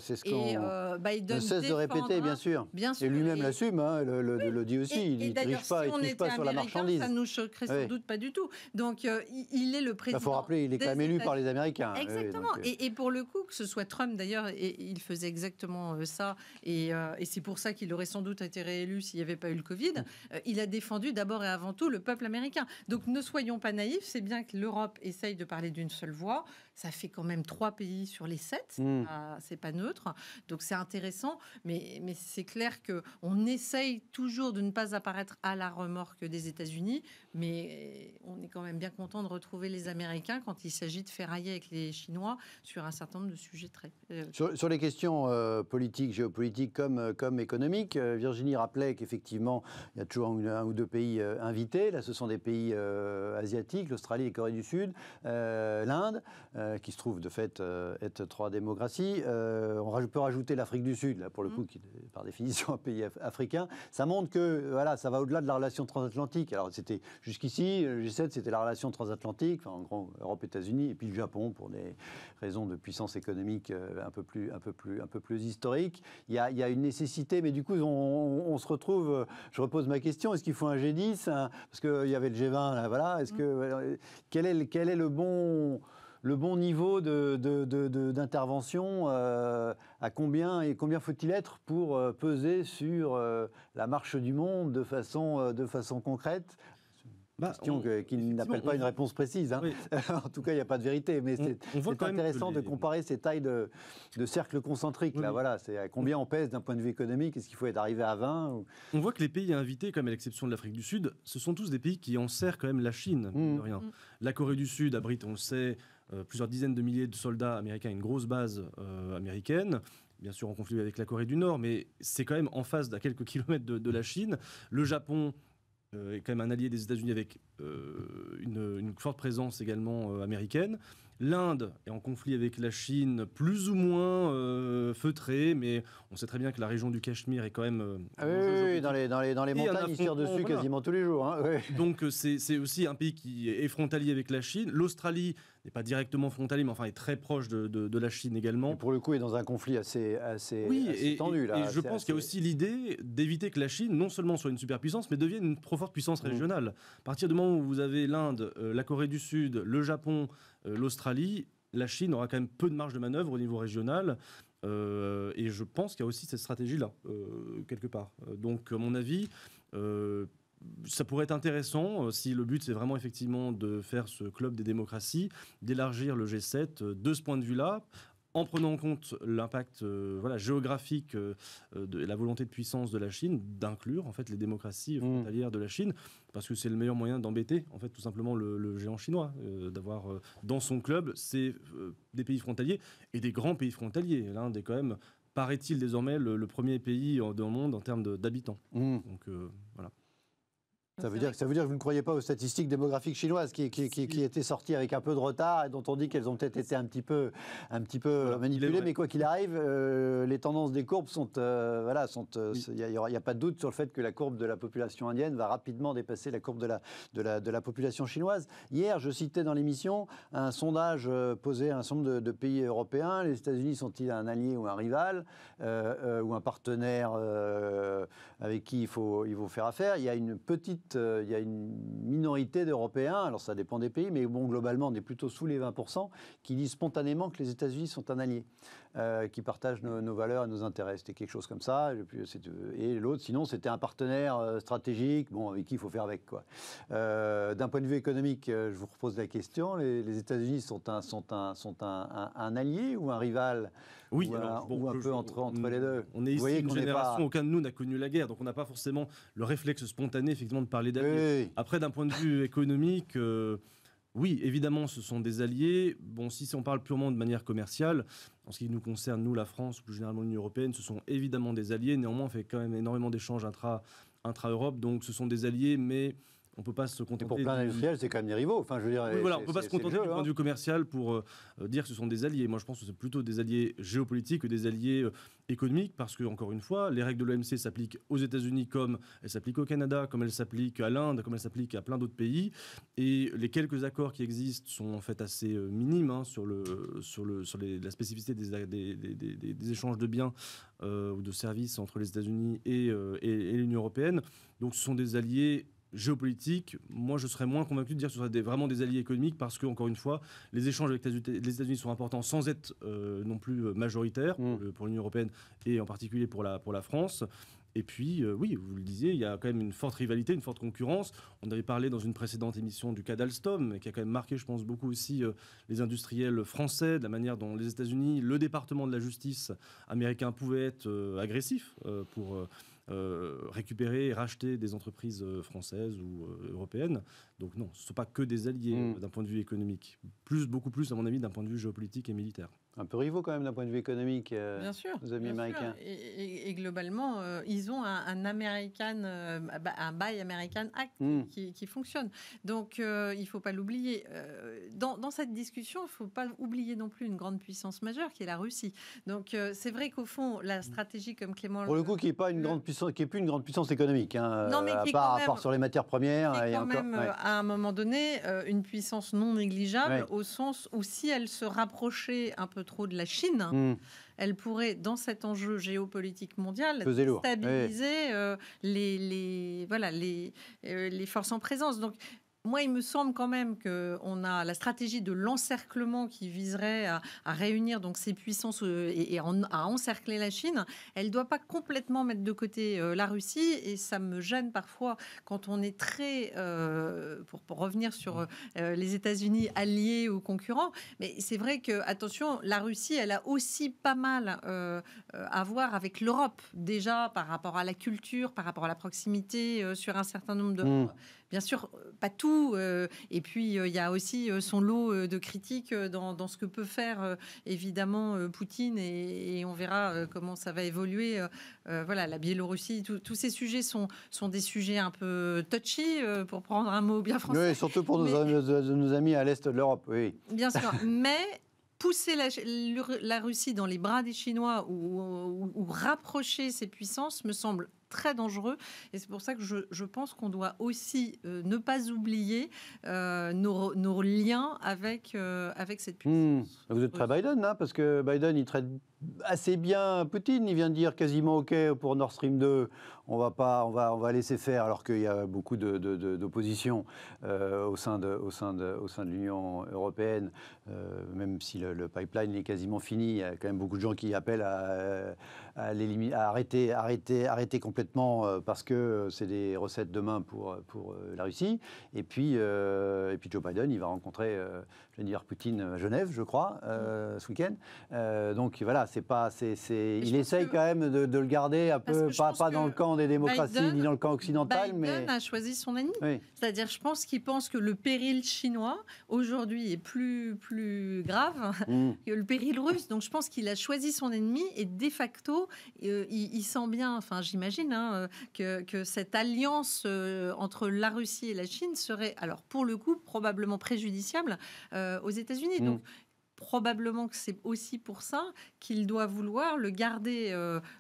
c'est cesse de répéter, bien hein. sûr. Et lui-même l'assume, hein, le, dit aussi. il ne triche pas, pas sur la marchandise. Ça ne nous choquerait sans doute pas du tout. Donc euh, il est le bah, président. Il faut rappeler, il est quand même élu par les Américains. Exactement. Euh. et, pour le coup, que ce soit Trump d'ailleurs, il faisait exactement ça. Et, et c'est pour ça qu'il aurait sans doute été réélu s'il n'y avait pas eu le Covid. Mm. il a défendu d'abord et avant tout le peuple américain. Donc ne soyons pas naïfs, c'est bien que l'Europe essaye de parler d'une seule voix ça fait quand même trois pays sur les sept. Hmm. C'est pas neutre. Donc c'est intéressant, mais, mais c'est clair que on essaye toujours de ne pas apparaître à la remorque des États-Unis, mais on est quand même bien content de retrouver les Américains quand il s'agit de ferrailler avec les Chinois sur un certain nombre de sujets très. Euh, sur, les questions euh, politiques, géopolitiques comme, euh, comme économiques, Virginie rappelait qu'effectivement, il y a toujours un, ou deux pays invités. Là, ce sont des pays asiatiques, l'Australie, la Corée du Sud, l'Inde. Euh, qui se trouve de fait euh, être trois démocraties. Euh, on peut rajouter l'Afrique du Sud, là, pour le mm. coup, qui est par définition un pays africain. Ça montre que voilà, ça va au-delà de la relation transatlantique. Alors c'était jusqu'ici, le G7, c'était la relation transatlantique, en gros, Europe-États-Unis, et puis le Japon, pour des raisons de puissance économique un, peu plus, un, peu plus, un peu plus historique. Il y a, une nécessité, mais du coup, on, se retrouve, je repose ma question, est-ce qu'il faut un G10 Parce qu'il y avait le G20, là, voilà. Est-ce mm. que, quel, est, quel est le bon le bon niveau d'intervention de, de, euh, à combien et combien faut-il être pour euh, peser sur euh, la marche du monde de façon, de façon concrète bah, question qui n'appelle pas une réponse précise. Hein. en tout cas, il n'y a pas de vérité, mais c'est intéressant de comparer ces tailles de, de cercles concentriques. là, voilà, c'est à combien on pèse d'un point de vue économique Est-ce qu'il faut être arrivé à 20 On voit que les pays invités, comme à l'exception de l'Afrique du Sud, ce sont tous des pays qui enserrent quand même la Chine, de mmh. rien. Mmh. La Corée du Sud abrite, on le sait, euh, plusieurs dizaines de milliers de soldats américains, une grosse base euh, américaine bien sûr en conflit avec la Corée du Nord, mais c'est quand même en face à quelques kilomètres de, la Chine. Le Japon euh, est quand même un allié des États-Unis avec euh, une, forte présence également euh, américaine. L'Inde est en conflit avec la Chine, plus ou moins feutré feutrée, mais on sait très bien que la région du Cachemire est quand même. Euh, ah oui, dans les, dans les, dans les montagnes, ils tirent dessus quasiment tous les jours. Hein, Donc c'est aussi un pays qui est frontalier avec la Chine. L'Australie n'est pas directement frontalier, mais enfin est très proche de, de, la Chine également. Et pour le coup, est dans un conflit assez, assez, oui, et, tendu. Là, et, je pense qu'il y a aussi l'idée d'éviter que la Chine, non seulement soit une superpuissance, mais devienne une trop forte puissance mm. régionale. À partir du moment où vous avez l'Inde, euh, la Corée du Sud, le Japon, euh, l'Australie, la Chine aura quand même peu de marge de manœuvre au niveau régional. Euh, et je pense qu'il y a aussi cette stratégie-là, quelque part. Donc, à mon avis, ça pourrait être intéressant si le but c'est vraiment effectivement de faire ce club des démocraties, d'élargir le G7 de ce point de vue-là, en prenant en compte l'impact euh, géographique euh, euh, de la volonté de puissance de la Chine d'inclure en fait les démocraties mm. frontalières de la Chine parce que c'est le meilleur moyen d'embêter en fait tout simplement le, géant chinois d'avoir dans son club c'est des pays frontaliers et des grands pays frontaliers l'Inde est quand même paraît-il désormais le, premier pays dans monde en termes d'habitants mm. donc voilà ah, ça veut, dire, ça veut dire que vous ne croyez pas aux statistiques démographiques chinoises qui, qui, qui, étaient sorties avec un peu de retard et dont on dit qu'elles ont peut-être été un petit peu, un petit peu manipulées. Mais quoi qu'il arrive, euh, les tendances des courbes sont. Euh, voilà, sont. Euh, il n'y a, pas de doute sur le fait que la courbe de la population indienne va rapidement dépasser la courbe de la, de la, de la population chinoise. Hier, je citais dans l'émission un sondage posé à un certain nombre de, de, pays européens. Les États-Unis sont-ils un allié ou un rival ou un partenaire avec qui il faut, il faut faire affaire Il y a une petite euh, il y a une minorité d'Européens, alors ça dépend des pays, mais bon, globalement, on est plutôt sous les 20%, qui disent spontanément que les États-Unis sont un allié. Euh, qui partagent nos, valeurs et nos intérêts. C'était quelque chose comme ça. Et euh, euh, l'autre, sinon, c'était un partenaire stratégique, bon, avec qui il faut faire avec, quoi. D'un point de vue économique, je vous repose la question. Les, États-Unis sont, un, sont, un, sont un, allié ou un rival Oui, ou, bon, un, peu entre, on, les deux. On est ici une génération, aucun de nous n'a connu la guerre, donc on n'a pas forcément le réflexe spontané, effectivement, de parler d'alliés Après, d'un point de vue économique... Oui, évidemment, ce sont des alliés. Bon, si on parle purement de manière commerciale, en ce qui nous concerne, nous, la France, ou plus généralement l'Union européenne, ce sont évidemment des alliés. Néanmoins, on fait quand même énormément d'échanges intra-Europe, donc ce sont des alliés, mais on peut pas se contenter. pour plein d'industriels, c'est quand même des rivaux. Enfin, je on peut pas se contenter du point hein. commercial pour euh, dire que ce sont des alliés. Moi, je pense que c'est plutôt des alliés géopolitiques que des alliés euh, économiques, parce que encore une fois, les règles de l'OMC s'appliquent aux États-Unis comme elles s'appliquent au Canada, comme elles s'appliquent à l'Inde, comme elles s'appliquent à plein d'autres pays. Et les quelques accords qui existent sont en fait assez euh, minimes hein, sur le sur le sur la spécificité des, des, échanges de biens ou de services entre les États-Unis et l'Union européenne. Donc, ce sont des alliés géopolitique, moi je serais moins convaincu de dire que ce serait vraiment des alliés économiques parce que, encore une fois, les échanges avec les États-Unis sont importants sans être euh, non plus euh, majoritaires mm. euh, pour l'Union européenne et en particulier pour la, pour la France. Et puis, oui, vous le disiez, il y a quand même une forte rivalité, une forte concurrence. On avait parlé dans une précédente émission du cas d'Alstom, qui a quand même marqué, je pense, beaucoup aussi les industriels français, de la manière dont les États-Unis, le département de la justice américain pouvait être agressifs agressif pour euh, récupérer et racheter des entreprises euh, françaises ou euh, européennes donc non, ce ne sont pas que des alliés hmm. euh, d'un point de vue économique. Plus, beaucoup plus, à mon avis, d'un point de vue géopolitique et militaire. Un peu rivaux quand même d'un point de vue économique, euh, bien sûr, amis américains. Et, globalement, euh, ils ont un, American, bah, Buy American Act hmm. qui, fonctionne. Donc il ne faut pas l'oublier. Dans, cette discussion, il ne faut pas oublier non plus une grande puissance majeure qui est la Russie. Donc c'est vrai qu'au fond, la stratégie comme Clément... Pour le coup, qui n'est pas une grande puissance, qui est plus une grande puissance économique, hein, mais à, part, sur les matières premières. et encore, à un moment donné euh, une puissance non négligeable au sens où si elle se rapprochait un peu trop de la Chine, hmm. elle pourrait, dans cet enjeu géopolitique mondial, stabiliser euh, les, voilà, euh, les forces en présence. Donc moi, il me semble quand même qu'on a la stratégie de l'encerclement qui viserait à, réunir donc ces puissances euh, et, à encercler la Chine. Elle ne doit pas complètement mettre de côté euh, la Russie et ça me gêne parfois quand on est très, euh, pour, revenir sur les États-Unis alliés ou concurrents, mais c'est vrai que attention, la Russie, elle a aussi pas mal à voir avec l'Europe déjà par rapport à la culture, par rapport à la proximité sur un certain nombre de hmm bien sûr, euh, pas tout. Euh, et puis, euh, il y a aussi son lot de critiques dans, ce que peut faire, évidemment, Poutine. Et, on verra comment ça va évoluer. voilà, la Biélorussie, tous ces sujets sont, sont des sujets un peu touchy, pour prendre un mot bien français. Oui, surtout pour nos, nos amis à l'Est de l'Europe, oui. Bien sûr. Mais pousser la, Russie dans les bras des Chinois ou, ou rapprocher ses puissances me semble très dangereux. Et c'est pour ça que je, pense qu'on doit aussi euh, ne pas oublier euh, nos, liens avec, euh, avec cette puissance. Hmm. Vous êtes très Biden, hein, parce que Biden, il traite assez bien Poutine. Il vient de dire quasiment OK pour Nord Stream 2. On va pas, on va, on va laisser faire, alors qu'il y a beaucoup d'opposition de, au sein de, de l'Union européenne. même si le, le, pipeline est quasiment fini, il y a quand même beaucoup de gens qui appellent à, à, arrêter, arrêter, arrêter complètement euh, parce que euh, c'est des recettes demain pour, euh, pour la Russie. Et puis, et puis Joe Biden, il va rencontrer euh, Vladimir Poutine à Genève, je crois, mm. ce week-end. donc voilà, c'est pas, c'est, il essaye quand même de, le garder un peu, pas, pas dans le camp des démocraties ni dans le camp occidental. Biden mais... a choisi son ennemi. C'est-à-dire, je pense qu'il pense que le péril chinois aujourd'hui est plus, plus grave mm. que le péril russe. Donc je pense qu'il a choisi son ennemi et de facto, euh, il, sent bien, enfin j'imagine, hein, euh, que, cette alliance euh, entre la Russie et la Chine serait, alors pour le coup, probablement préjudiciable aux États-Unis. Donc mm. probablement que c'est aussi pour ça qu'il doit vouloir le garder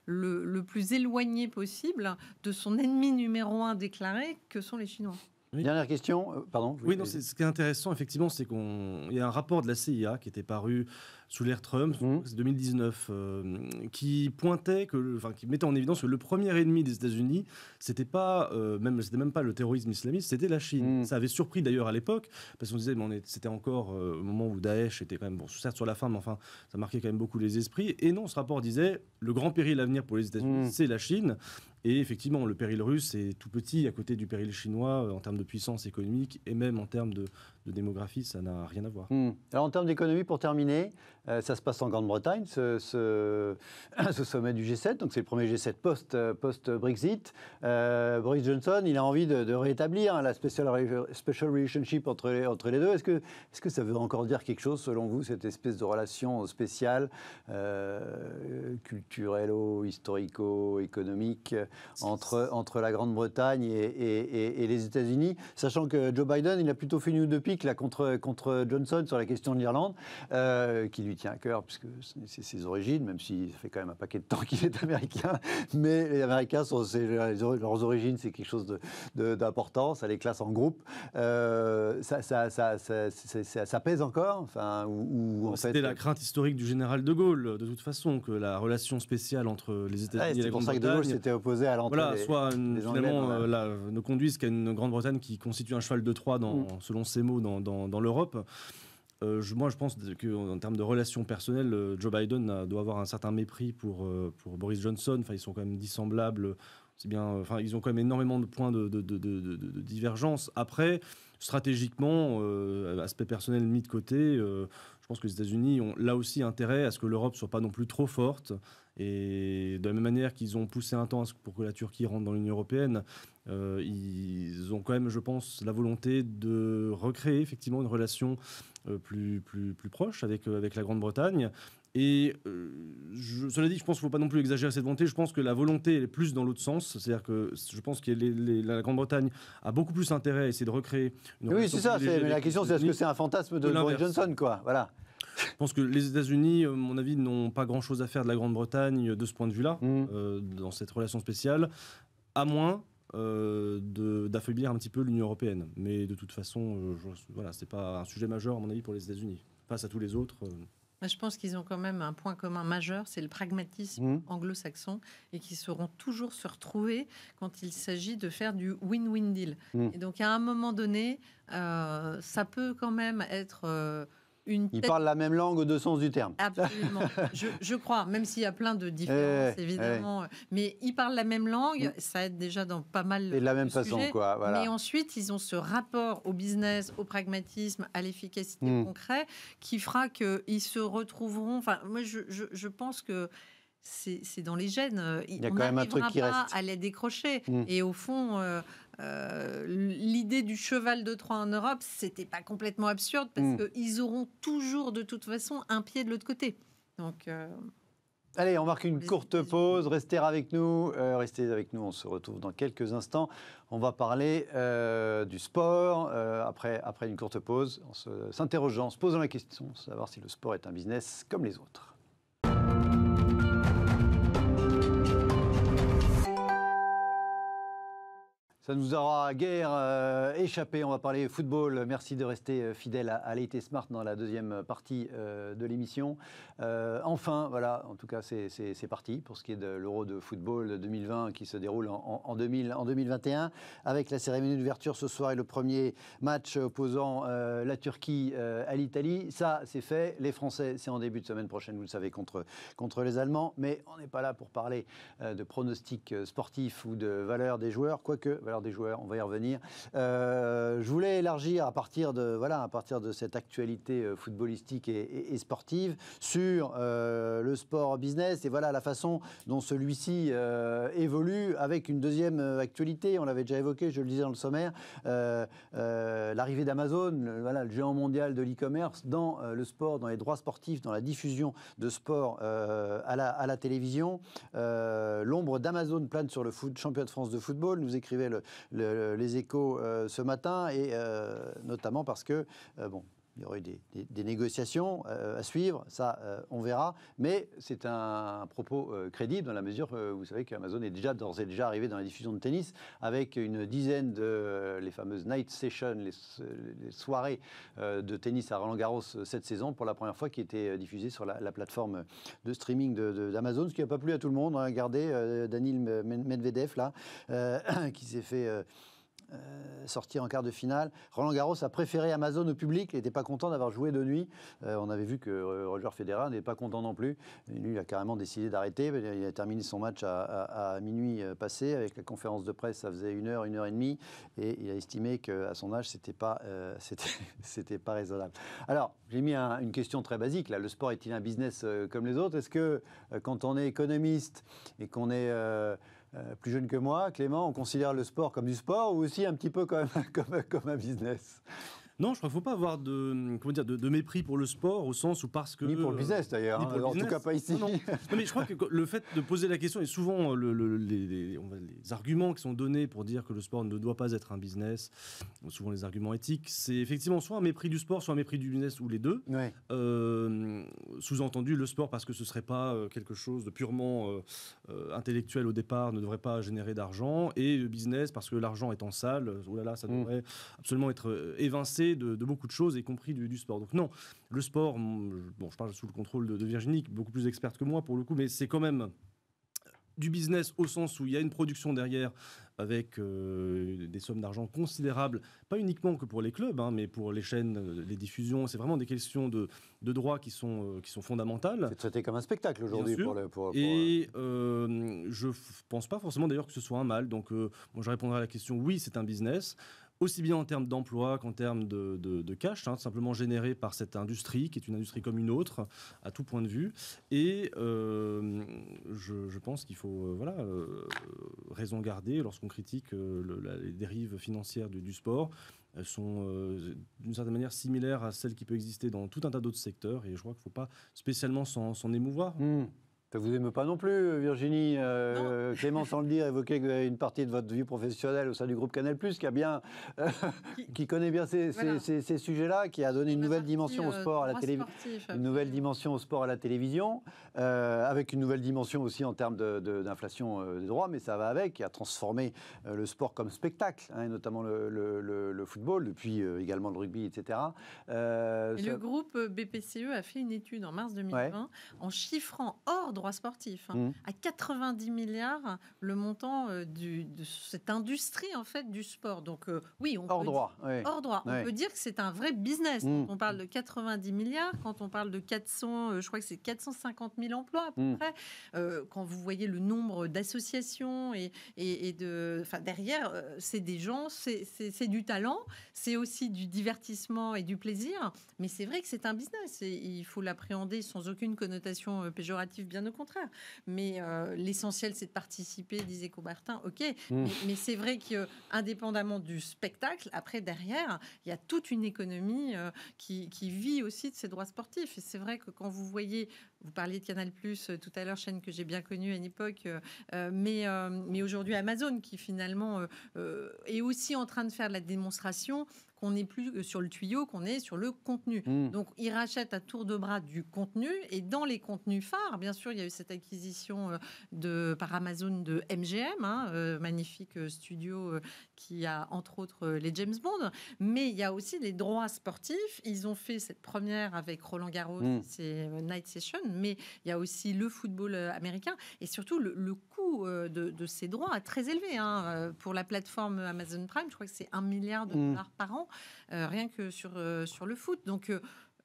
le plus éloigné possible de son ennemi numéro un déclaré, que sont les Chinois. Dernière question, euh, pardon. Oui, non, ce qui est intéressant, effectivement, c'est qu'il y a un rapport de la CIA qui était paru sous l'ère Trump, 2019, mhm. euh, qui pointait que, enfin, qui mettait en évidence que le premier ennemi des États-Unis, c'était pas euh, même, c'était même pas le terrorisme islamiste, c'était la Chine. Mhm. Ça avait surpris d'ailleurs à l'époque, parce qu'on disait, mais c'était encore au moment où Daesh était quand même, bon, certes sur la fin, mais enfin, ça marquait quand même beaucoup les esprits. Et non, ce rapport disait, le grand péril à venir pour les États-Unis, mhm. c'est la Chine. Et effectivement, le péril russe est tout petit à côté du péril chinois euh, en termes de puissance économique et même en termes de, de démographie, ça n'a rien à voir. Hmm. Alors en termes d'économie, pour terminer, euh, ça se passe en Grande-Bretagne, ce, ce, sommet du G7, donc c'est le premier G7 euh, post-Brexit. Euh, Boris Johnson, il a envie de, rétablir hein, la special, special, relationship entre les, entre les deux. Est-ce que, est que ça veut encore dire quelque chose, selon vous, cette espèce de relation spéciale, euh, culturello, historico-économique, entre, entre la Grande-Bretagne et, les États-Unis, sachant que Joe Biden, il a plutôt fini une contre, contre Johnson sur la question de l'Irlande, euh, qui lui tient à cœur, puisque c'est ses origines, même si ça fait quand même un paquet de temps qu'il est américain. Mais les Américains, sont, leurs origines, c'est quelque chose d'important, de, ça les classe en groupe. Euh, ça, pèse encore enfin, C'était la euh, crainte historique du général de Gaulle, de toute façon, que la relation spéciale entre les États-Unis et la Grande-Bretagne. de Gaulle opposé à l'entrée voilà, soit des, finalement, ne conduise qu'à une Grande-Bretagne qui constitue un cheval de Troie, dans, mm. selon ses mots, dans, l'Europe. Euh, je, moi, je pense qu'en termes de relations personnelles, euh, Joe Biden doit avoir un certain mépris pour, euh, pour Boris Johnson. Enfin, ils sont quand même dissemblables. C'est bien. Enfin, ils ont quand même énormément de points de, divergence. Après, stratégiquement, aspect personnel mis de côté, je pense que les États-Unis ont là aussi intérêt à ce que l'Europe soit pas non plus trop forte. Et de la même manière qu'ils ont poussé un temps pour que la Turquie rentre dans l'Union européenne, euh, ils ont quand même, je pense, la volonté de recréer effectivement une relation euh, plus, plus, plus proche avec, euh, avec la Grande-Bretagne. Et je, cela dit, je pense qu'il ne faut pas non plus exagérer cette volonté. Je pense que la volonté elle est plus dans l'autre sens. C'est-à-dire que je pense que la Grande-Bretagne a beaucoup plus intérêt à essayer de recréer Oui, c'est ça. Mais la question, c'est est-ce que c'est un fantasme de Boris Johnson, quoi Voilà. Je pense que les États-Unis, à mon avis, n'ont pas grand-chose à faire de la Grande-Bretagne de ce point de vue-là, mm. dans cette relation spéciale, à moins euh, d'affaiblir un petit peu l'Union européenne. Mais de toute façon, ce euh, voilà, c'est pas un sujet majeur à mon avis pour les États-Unis face à tous les autres. Euh, je pense qu'ils ont quand même un point commun majeur, c'est le pragmatisme mhm. anglo-saxon et qu'ils sauront toujours se retrouver quand il s'agit de faire du win-win deal. Mhm. Et donc à un moment donné, ça peut quand même être... Ils parlent la même langue aux deux sens du terme. Absolument. je, crois, même s'il y a plein de différences, eh, eh. évidemment. Mais ils parlent la même langue, mm. ça aide déjà dans pas mal. Et de la même façon, quoi. Voilà. Mais ensuite, ils ont ce rapport au business, au pragmatisme, à l'efficacité mm. concrète, qui fera qu'ils se retrouveront. Enfin, moi, je, pense que c'est dans les gènes. Euh, il y a quand même un truc qui reste. à les décrocher. Mm. Et au fond, euh, euh, l'idée du cheval de Troie en Europe, c'était pas complètement absurde parce hmm. qu'ils auront toujours de toute façon un pied de l'autre côté. Donc. Euh, Allez, on marque une courte pause. Restez avec nous. Euh, restez avec nous. On se retrouve dans quelques instants. On va parler du sport après, après une courte pause, en s'interrogeant, en se posant la question, savoir si le sport est un business comme les autres. Ça nous aura guère euh, échappé. On va parler football. Merci de rester euh, fidèle à, l'été Smart dans la deuxième partie euh, de l'émission. enfin, voilà, en tout cas, c'est parti pour ce qui est de l'Euro de football 2020 qui se déroule en, 2021 avec la cérémonie d'ouverture ce soir et le premier match opposant la Turquie à l'Italie. Ça, c'est fait. Les Français, c'est en début de semaine prochaine, vous le savez, contre, les Allemands. Mais on n'est pas là pour parler de pronostics sportifs ou de valeur des joueurs, quoique des joueurs, on va y revenir. Euh, je voulais élargir à partir de, voilà, à partir de cette actualité euh, footballistique et, sportive sur euh, le sport business et voilà la façon dont celui-ci évolue avec une deuxième actualité. On l'avait déjà évoqué, je le disais dans le sommaire, l'arrivée d'Amazon, le, voilà, le géant mondial de l'e-commerce dans le sport, dans les droits sportifs, dans la diffusion de sport à la, à, la, télévision. L'ombre d'Amazon plane sur le foot, championnat de France de football, nous écrivait le, les échos euh, ce matin, et euh, notamment parce que, euh, bon, il y aurait eu des, négociations euh, à suivre, ça euh, on verra, mais c'est un, propos euh, crédible dans la mesure que vous savez qu'Amazon est déjà d'ores et déjà arrivé dans la diffusion de tennis avec une dizaine de les fameuses night sessions, les, soirées de tennis à Roland Garros cette saison pour la première fois qui était diffusée sur la, plateforme de streaming d'Amazon, ce qui n'a pas plu à tout le monde. Hein. Regardez Daniel Medvedev là, qui s'est fait euh, sortir en quart de finale. Roland Garros a préféré Amazon au public. Il n'était pas content d'avoir joué de nuit. Euh, on avait vu que euh, Roger Federer n'était pas content non plus. lui, il a carrément décidé d'arrêter. Il a terminé son match à, minuit passé. Avec la conférence de presse, ça faisait une heure, une heure et demie. Et il a estimé qu'à son âge, c'était pas, c'était pas raisonnable. Alors, j'ai mis une question très basique. Là, le sport est-il un business comme les autres Est-ce que quand on est économiste et qu'on est euh, plus jeune que moi, Clément, on considère le sport comme du sport ou aussi un petit peu comme un business non, je crois qu'il ne faut pas avoir de, dire, de, mépris pour le sport au sens où parce que. Ni pour le business d'ailleurs, euh, en tout cas pas ici. Non, mais je crois que le fait de poser la question et souvent les, arguments qui sont donnés pour dire que le sport ne doit pas être un business, souvent les arguments éthiques, c'est effectivement soit un mépris du sport, soit un mépris du business ou les deux. Euh, sous-entendu, le sport parce que ce ne serait pas euh, quelque chose de purement intellectuel au départ ne devrait pas générer d'argent et le business parce que l'argent est en salle, oh là là, ça mm. devrait absolument être évincé de, beaucoup de choses, y compris du, sport. Donc non, le sport, bon, je parle sous le contrôle de, de Virginie, beaucoup plus experte que moi pour le coup, mais c'est quand même euh, du business au sens où il y a une production derrière avec euh, des sommes d'argent considérables, pas uniquement que pour les clubs, hein, mais pour les chaînes, euh, les diffusions. C'est vraiment des questions de, de droits qui sont, qui sont fondamentales. C'est traité comme un spectacle aujourd'hui. Pour, Et euh, je pense pas forcément d'ailleurs que ce soit un mal. Donc moi je répondrai à la question oui, c'est un business aussi bien en termes d'emploi qu'en termes de, cash, hein, simplement généré par cette industrie, qui est une industrie comme une autre, à tout point de vue. Et euh, je, pense qu'il faut euh, voilà, euh, raison garder lorsqu'on critique les dérives financières du, sport. Elles sont d'une certaine manière similaires à celles qui peuvent exister dans tout un tas d'autres secteurs, et je crois qu'il ne faut pas spécialement s'en émouvoir. Mmh vous n'aimez pas non plus, euh, Virginie. Euh, euh, Clément, sans le dire, évoquait une partie de votre vie professionnelle au sein du groupe Canal+, qui a bien, qui... connaît bien ces, ces, ces, sujets-là, qui a donné une nouvelle, dimension au sport, la télévision, une nouvelle dimension au sport à la télévision, avec une nouvelle dimension aussi en termes d'inflation de, d'inflation des droits, mais ça va avec, qui a transformé le sport comme spectacle, hein, notamment le, le, le, football, depuis également le rugby, etc. Le groupe BPCE a fait une étude en mars 2020 en chiffrant hors droit sportif, hein. mmh. À 90 milliards, le montant euh, de cette industrie en fait du sport. Donc euh, oui, on hors, droit, dire, On peut dire que c'est un vrai business. Mmh. on parle de 90 milliards, quand on parle de 400, euh, je crois que c'est 450 000 emplois à peu mmh. près. quand vous voyez le nombre d'associations et, et, de, enfin derrière, c'est des gens, c'est du talent, c'est aussi du divertissement et du plaisir. Mais c'est vrai que c'est un business. Et il faut l'appréhender sans aucune connotation péjorative, bien au contraire. Mais euh, l'essentiel, c'est de participer, disait Coubertin. Ok, mmh. mais, c'est vrai que indépendamment du spectacle, après derrière, il y a toute une économie euh, qui, qui, vit aussi de ces droits sportifs. Et c'est vrai que quand vous voyez vous parliez de Canal Plus euh, tout à l'heure, chaîne que j'ai bien connue à une époque, euh, euh, mais, mais aujourd'hui Amazon qui finalement est aussi en train de faire la démonstration qu'on n'est plus sur le tuyau, qu'on est sur le contenu. Hmm. Donc, ils rachètent à tour de bras du contenu. Et dans les contenus phares, bien sûr, il y a eu cette acquisition de, par Amazon de MGM, hein, magnifique studio qui a entre autres les James Bond. Mais il y a aussi les droits sportifs. Ils ont fait cette première avec Roland Garros, hmm. c'est Night Session, mais il y a aussi le football euh, américain et surtout le, coût euh, de, ces droits est très élevé hein. euh, pour la plateforme Amazon Prime. Je crois que c'est un milliard de mm. dollars par an, rien que sur, sur le foot. Donc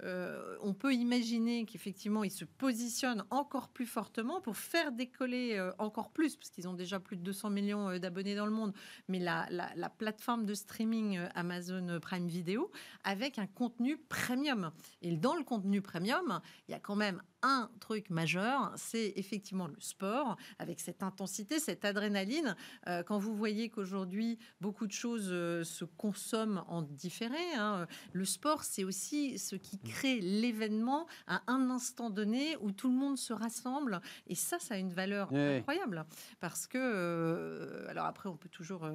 on peut imaginer qu'effectivement, ils se positionnent encore plus fortement pour faire décoller encore plus, parce qu'ils ont déjà plus de 200 millions d'abonnés dans le monde, mais la, la plateforme de streaming Amazon Prime Video avec un contenu premium. Et dans le contenu premium, il y a quand même un truc majeur, c'est effectivement le sport, avec cette intensité, cette adrénaline. Euh, quand vous voyez qu'aujourd'hui, beaucoup de choses euh, se consomment en différé, hein, euh, le sport, c'est aussi ce qui mmh. crée l'événement à un instant donné où tout le monde se rassemble. Et ça, ça a une valeur eh incroyable. Parce que, alors après, on peut toujours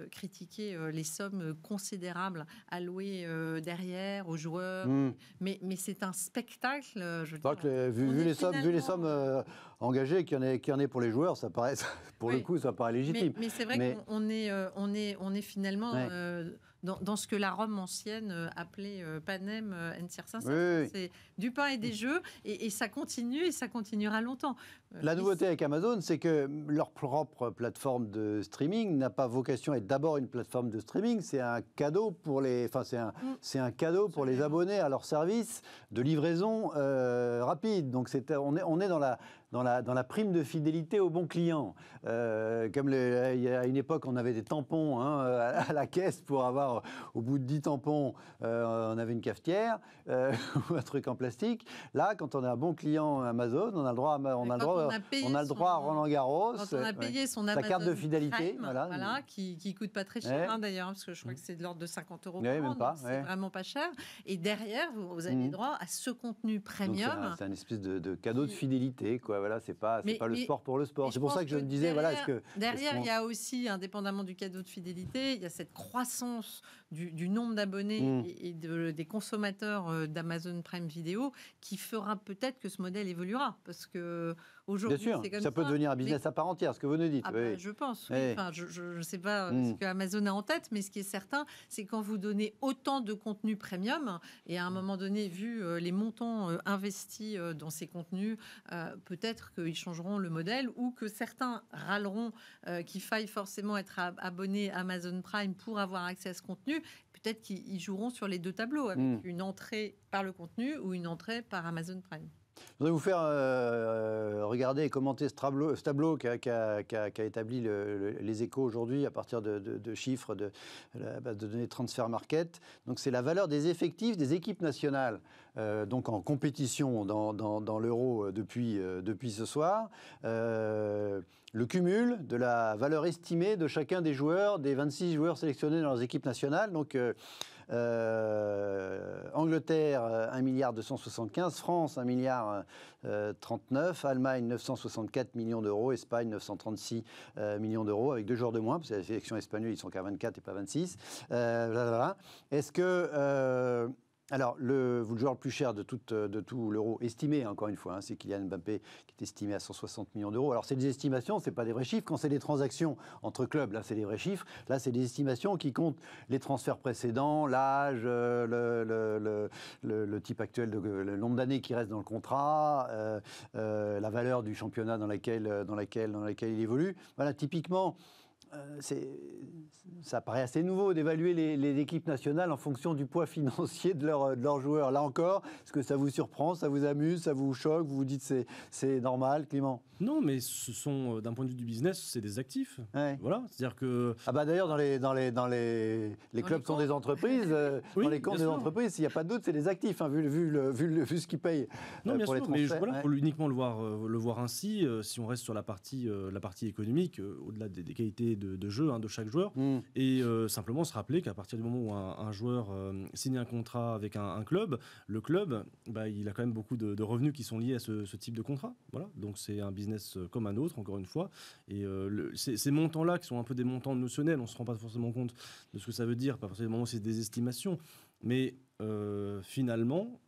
euh, critiquer euh, les sommes considérables allouées euh, derrière aux joueurs, hmm. mais, mais c'est un spectacle. Je vu, les sommes, vu, les sommes, engagées qu'il y, en est pour les joueurs, ça paraît, pour le coup, ça paraît légitime. Mais, c'est vrai qu'on est, on est, on est finalement dans, ce que la Rome ancienne euh, appelait euh, panem et euh, c'est du pain et des mm. jeux, et, ça continue, et ça continuera longtemps. La nouveauté avec Amazon, c'est que leur propre plateforme de streaming n'a pas vocation à être d'abord une plateforme de streaming, c'est un cadeau pour les, un, mm. c'est un cadeau pour les abonnés à leur service de livraison rapide. Donc c'est, on est, on est dans la dans la, dans la prime de fidélité aux bons clients. Euh, comme à une époque, on avait des tampons hein, à, la caisse pour avoir, au bout de 10 tampons, euh, on avait une cafetière euh, ou un truc en plastique. Là, quand on est un bon client Amazon, on a le droit, à, on a droit, on a, le droit à Roland Garros. Quand on a payé son Amazon sa carte de fidélité, voilà, qui, qui coûte pas très cher hein, d'ailleurs, parce que je crois que mm. c'est de l'ordre de 50 euros. c'est vraiment pas cher. Et derrière, vous, avez le mm. droit à ce contenu premium. C'est un, espèce de, cadeau de fidélité, quoi voilà, c'est pas, pas le sport pour le sport. C'est pour ça que, je me disais, voilà, est-ce que. Derrière, il y a aussi, indépendamment du cadeau de fidélité, il y a cette croissance du, nombre d'abonnés mm. et, des consommateurs euh, d'Amazon Prime Vidéo qui fera peut-être que ce modèle évoluera. Parce que Aujourd'hui, Bien sûr, ça, peut devenir un business à part entière, ce que vous nous dites. je pense, eh. Enfin, je ne sais pas euh, hmm. ce qu'Amazon Amazon a en tête, mais ce qui est certain, c'est quand vous donnez autant de contenu premium, et à un hmm. moment donné, vu euh, les montants euh, investis dans ces contenus, peut-être qu'ils changeront le modèle ou que certains râleront qu'il faille forcément être abonné à Amazon Prime pour avoir accès à ce contenu peut-être qu'ils joueront sur les deux tableaux, avec hmm. une entrée par le contenu ou une entrée par Amazon Prime. Je voudrais vous faire euh, regarder et commenter ce tableau, tableau qu'a établi les échos aujourd'hui à partir de, chiffres de, la base de données Transfer Market. Donc c'est la valeur des effectifs des équipes nationales, euh, donc en compétition dans, l'euro euh, depuis, depuis ce soir. le cumul de la valeur estimée de chacun des joueurs, des 26 joueurs sélectionnés dans leurs équipes nationales. Donc euh, Angleterre, 1 euh, milliard 275, France, 1 milliard 39, euh, Allemagne, 964 millions d'euros, Espagne, 936 millions d'euros, avec deux jours de moins, parce que la sélection espagnole, ils sont qu'à 24 et pas 26. Est-ce que alors, le, joueur le plus cher de, euh, de tout l'euro, estimé, hein, encore une fois, hein. c'est Kylian Mbappé, qui est estimé à 160 millions d'euros. Alors, c'est des estimations, ce n'est pas des vrais chiffres. Quand c'est des transactions entre clubs, là, c'est des vrais chiffres. Là, c'est des estimations qui comptent les transferts précédents, l'âge, euh, le, le, le, type actuel, le nombre d'années qui reste dans le contrat, euh, la valeur du championnat dans lequel dans, laquelle, dans laquelle il évolue. Voilà, typiquement, euh, ça paraît assez nouveau d'évaluer les, équipes nationales en fonction du poids financier de, de leurs joueurs. Là encore, est-ce que ça vous surprend, ça vous amuse, ça vous choque Vous vous dites c'est, c'est normal, Clément Non, mais ce sont, euh, d'un point de vue du business, c'est des actifs. Voilà, c'est-à-dire que... Ah bah d'ailleurs, dans les, dans les, dans les, les clubs sont des entreprises, euh, dans les comptes des entreprises, s'il n'y a pas de doute, c'est des actifs, hein, vu, vu, le, vu, le, vu ce qu'ils payent. Non, pour les mais voilà, uniquement le voir, le voir ainsi, si on reste sur la partie, la partie économique, au-delà des, des qualités de, de jeu hein, de chaque joueur. Mm. Et euh, simplement se rappeler qu'à partir du moment où un, joueur euh, signe un contrat avec un, club, le club, bah, il a quand même beaucoup de, revenus qui sont liés à ce, type de contrat. Voilà. Donc c'est un business euh, comme un autre, encore une fois. Et ces, montants-là, qui sont un peu des montants notionnels, on ne se rend pas forcément compte de ce que ça veut dire, pas forcément c'est des estimations. Mais finalement,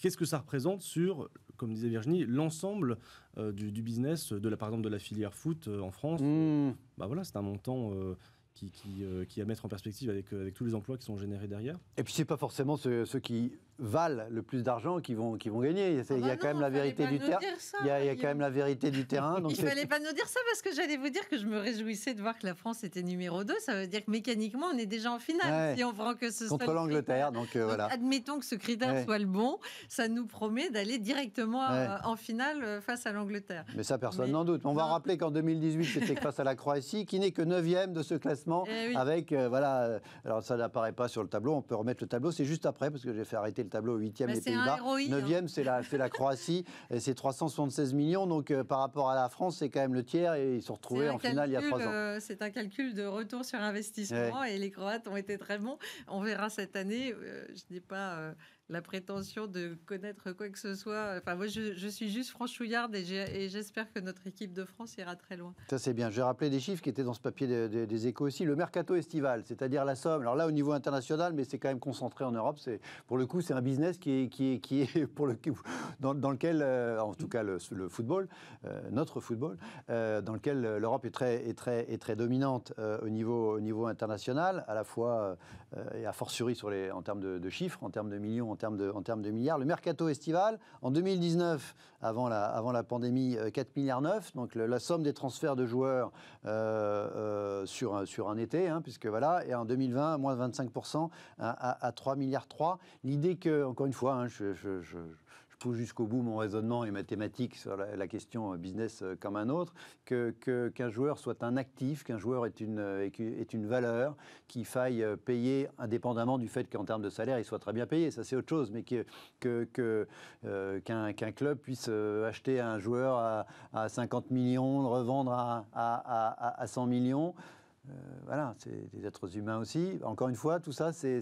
qu'est-ce que ça représente sur, comme disait Virginie, l'ensemble du, business, de la, par exemple de la filière foot en France, mm. Bah voilà, c'est un montant euh, qui, qui, euh, qui, à mettre en perspective euh, avec, tous les emplois qui sont générés derrière. Et puis c'est pas forcément ceux, ceux qui valent le plus d'argent qui vont, vont gagner. il y a ah bah quand même la vérité du terrain. Il y a, quand même la vérité du terrain. il ne fallait pas nous dire ça parce que j'allais vous dire que je me réjouissais de voir que la France était numéro 2. Ça veut dire que mécaniquement, on est déjà en finale si on prend que ce Contre l'Angleterre, euh, donc, voilà. Admettons que ce critère soit le bon, ça nous promet d'aller directement euh, en finale euh, face à l'Angleterre. Mais ça, personne n'en doute. On va rappeler qu'en 2018, c'était face à la Croatie, qui n'est que 9e de ce classement. Eh avec, voilà, alors ça n'apparaît pas sur le tableau. On peut remettre le tableau, c'est juste après parce que j'ai fait arrêter le tableau. 8e, et pays 9e, c'est la, la Croatie. c'est 376 millions. Donc, euh, par rapport à la France, c'est quand même le tiers. Et ils se sont retrouvés en finale il y a trois ans. Euh, c'est un calcul de retour sur investissement. Et les Croates ont été très bons. On verra cette année. Euh, je n'ai pas la prétention de connaître quoi que ce soit. Enfin, moi, je, suis juste franchouillarde et j'espère que notre équipe de France ira très loin. Ça, c'est bien. je vais rappeler des chiffres qui étaient dans ce papier des échos aussi. Le mercato estival, c'est-à-dire la somme. Alors là, au niveau international, mais c'est quand même concentré en Europe. C'est Pour le coup, c'est un business qui est, qui est, qui est pour le dans, lequel, euh, en tout cas le, football, euh, notre football, euh, dans lequel l'Europe est très, est très, est très dominante au, niveau, au niveau international, à la fois, et a fortiori sur les, en termes de, de chiffres, en termes de millions, en termes de, en termes de milliards. Le mercato estival, en 2019, avant la, avant la pandémie, 4 euh, milliards donc la somme des transferts de joueurs euh, euh, sur, sur un été, hein, puisque voilà, et en 2020, moins 25% à, à, 3 milliards 3. L'idée que, encore une fois, hein, je jusqu'au bout mon raisonnement et ma thématique sur la, question euh, business euh, comme un autre, qu'un que, qu'un joueur soit un actif, qu'un joueur est une, euh, est une valeur, qu'il faille payer indépendamment du fait qu'en termes de salaire, il soit très bien payé, ça c'est autre chose, mais qu'un que, qu'un club puisse acheter un joueur à, 50 millions, le revendre à, à 100 millions. Euh, voilà, c'est des êtres humains aussi. Encore une fois, tout ça, c'est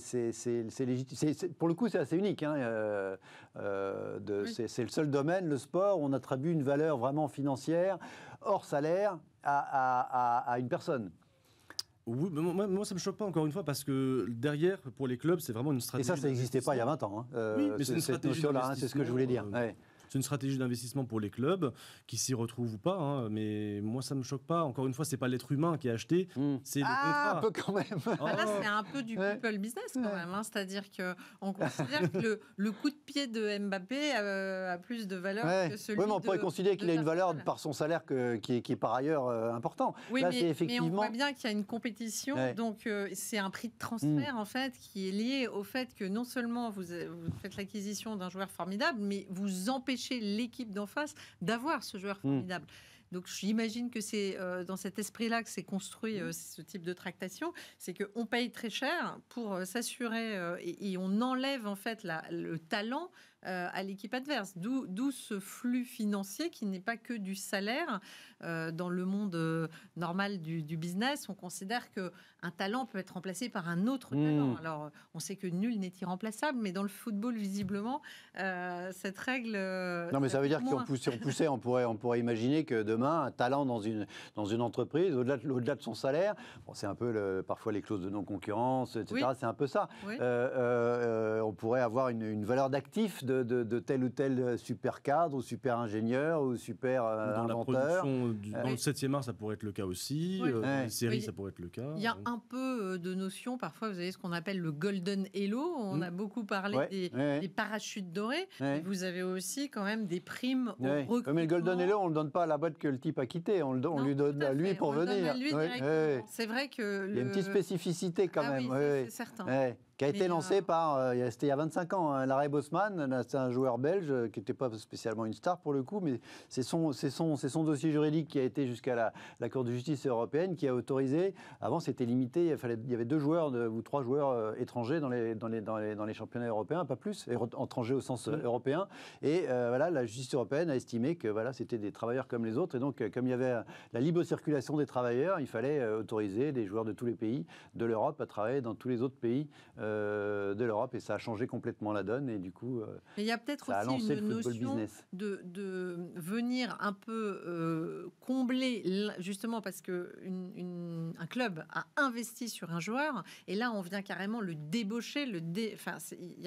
légitime. Pour le coup, c'est assez unique. Hein. Euh, euh, c'est le seul domaine, le sport, où on attribue une valeur vraiment financière, hors salaire, à, une personne. Oui, moi, moi, ça me choque pas encore une fois parce que derrière pour les clubs c'est vraiment une stratégie. Et ça ça n'existait pas il y a 20 ans. Hein. oui, mais c'est une stratégie. Hein, c'est ce que je voulais dire. C'est une stratégie d'investissement pour les clubs qui s'y retrouvent ou pas. Hein, mais moi, ça me choque pas. Encore une fois, c'est pas l'être humain qui est acheté, hmm. c'est ah, un peu quand même. Oh. Ah, là, c'est un peu du people business quand même. Hein. C'est-à-dire que considère que le, coup de pied de Mbappé euh, a, plus de valeur que celui. Oui, mais on pourrait considérer qu'il a une valeur par son salaire qui, est, par ailleurs euh, important. Oui, mais, effectivement... on voit bien qu'il y a une compétition. Donc euh, c'est un prix de transfert hmm. en fait qui est lié au fait que non seulement vous faites l'acquisition d'un joueur formidable, mais vous empêchez l'équipe d'en face d'avoir ce joueur hmm. formidable. Donc j'imagine que c'est euh, dans cet esprit-là que s'est construit euh, ce type de tractation, c'est qu'on paye très cher pour euh, s'assurer et, on enlève en fait le talent euh, à l'équipe adverse. D'où ce flux financier qui n'est pas que du salaire. Euh, dans le monde euh, normal du, business, on considère que un talent peut être remplacé par un autre hmm. talent. Alors, on sait que nul n'est irremplaçable, mais dans le football, visiblement, cette règle. non, mais ça veut dire qu'on poussait, on, poussait on, pourrait, on pourrait imaginer que demain, un talent dans une, dans une entreprise, au-delà de, de, son salaire, bon, c'est un peu le, parfois les clauses de non-concurrence, etc. C'est un peu ça. on pourrait avoir une, une valeur d'actif de de, tel ou tel super cadre, ou super ingénieur, ou super inventeur. dans La production, du, euh, dans le 7e art, ça pourrait être le cas aussi. Euh, dans les séries, ça pourrait être le cas. Il y a euh. un peu de notion, parfois, vous avez ce qu'on appelle le golden halo. On hmm. a beaucoup parlé Des, parachutes dorés. vous avez aussi quand même des primes recrutement. Mais le golden halo, on ne le donne pas à la boîte que le type a quitté. On, le on lui donne à lui pour venir. C'est vrai que... Il y a une petite spécificité quand ah même. c'est certain qui a été lancé par, euh, c'était il y a 25 ans, hein, Larry Bosman, euh, c'est un joueur belge euh, qui n'était pas spécialement une star pour le coup, mais c'est son, son, son dossier juridique qui a été jusqu'à la, Cour de justice européenne qui a autorisé, avant c'était limité, il, fallait, il y avait deux joueurs ou trois joueurs étrangers dans les, dans dans les, championnats européens, pas plus, étrangers au sens mmh. européen, et voilà, la justice européenne a estimé que voilà, c'était des travailleurs comme les autres, et donc comme il y avait la libre circulation des travailleurs, il fallait autoriser des joueurs de tous les pays de l'Europe à travailler dans tous les autres pays. Euh, de l'Europe et ça a changé complètement la donne et du coup. Euh, il y a peut-être aussi une notion de, venir un peu euh, combler justement parce que un club a investi sur un joueur et là on vient carrément le débaucher, le dé. Enfin,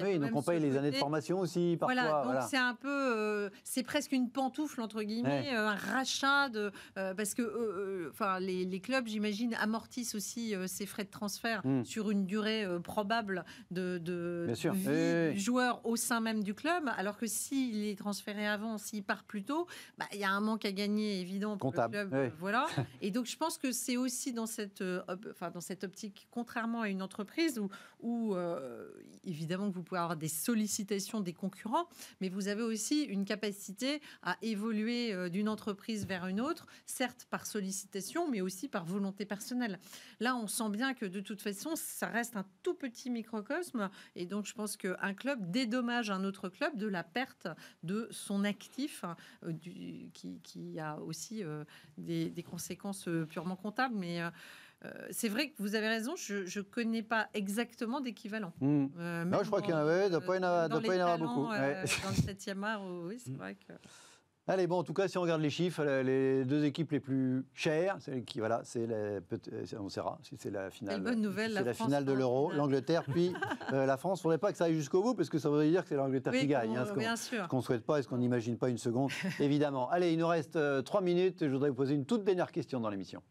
oui, donc on paye les années de formation aussi parfois. Voilà, donc c'est un peu, c'est presque une pantoufle entre guillemets, un rachat de parce que enfin les, clubs j'imagine amortissent aussi ces frais de transfert hmm. sur une durée probable de, de, joueur au sein même du club, alors que s'il est transféré avant, s'il part plus tôt, bah, il y a un manque à gagner évident pour le club. Euh, voilà. Et donc je pense que c'est aussi dans cette, euh, enfin, dans cette optique, contrairement à une entreprise où, euh, évidemment que vous pouvez avoir des sollicitations des concurrents, mais vous avez aussi une capacité à évoluer d'une entreprise vers une autre, certes par sollicitation, mais aussi par volonté personnelle. Là, on sent bien que de toute façon, ça reste un tout petit microcosme. Et donc, je pense qu'un club dédommage un autre club de la perte de son actif, euh, du, qui, a aussi euh, des, conséquences euh, purement comptables. Mais c'est vrai que vous avez raison, je ne connais pas exactement d'équivalent. Mmh. non, je crois qu'il y en avait, il ne pas y en beaucoup. Dans le 7 art, oui, c'est mmh. vrai que. Allez, bon, en tout cas, si on regarde les chiffres, euh, les deux équipes les plus chères, celle qui, voilà, c'est la, euh, on si c'est la finale. Bonne nouvelle, la, finale de l'Euro, l'Angleterre puis euh, la France. On ne faudrait pas que ça aille jusqu'au bout parce que ça voudrait dire que c'est l'Angleterre qui gagne. Hein, ce qu'on ne souhaite pas et ce qu'on n'imagine pas une seconde, évidemment. Allez, il nous reste trois minutes je voudrais vous poser une toute dernière question dans l'émission.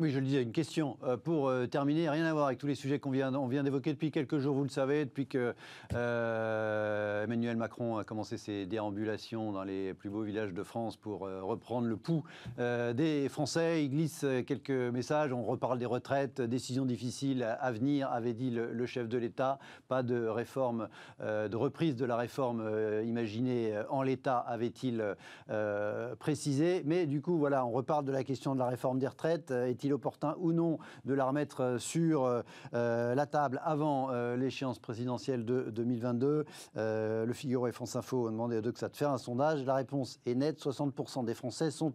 Oui, je le disais, une question euh, pour euh, terminer, rien à voir avec tous les sujets qu'on vient, d'évoquer depuis quelques jours, vous le savez, depuis que euh, Emmanuel Macron a commencé ses déambulations dans les plus beaux villages de France pour reprendre le pouls des Français. Il glisse quelques messages, on reparle des retraites, décision difficile à venir, avait dit le, chef de l'État, pas de réforme, de reprise de la réforme imaginée en l'État, avait-il précisé. Mais du coup, voilà, on reparle de la question de la réforme des retraites est opportun ou non de la remettre euh, sur euh, euh, la table avant l'échéance présidentielle de 2022 Le Figaro et France Info ont demandé à deux que ça de faire un sondage. La réponse est nette 60% des Français sont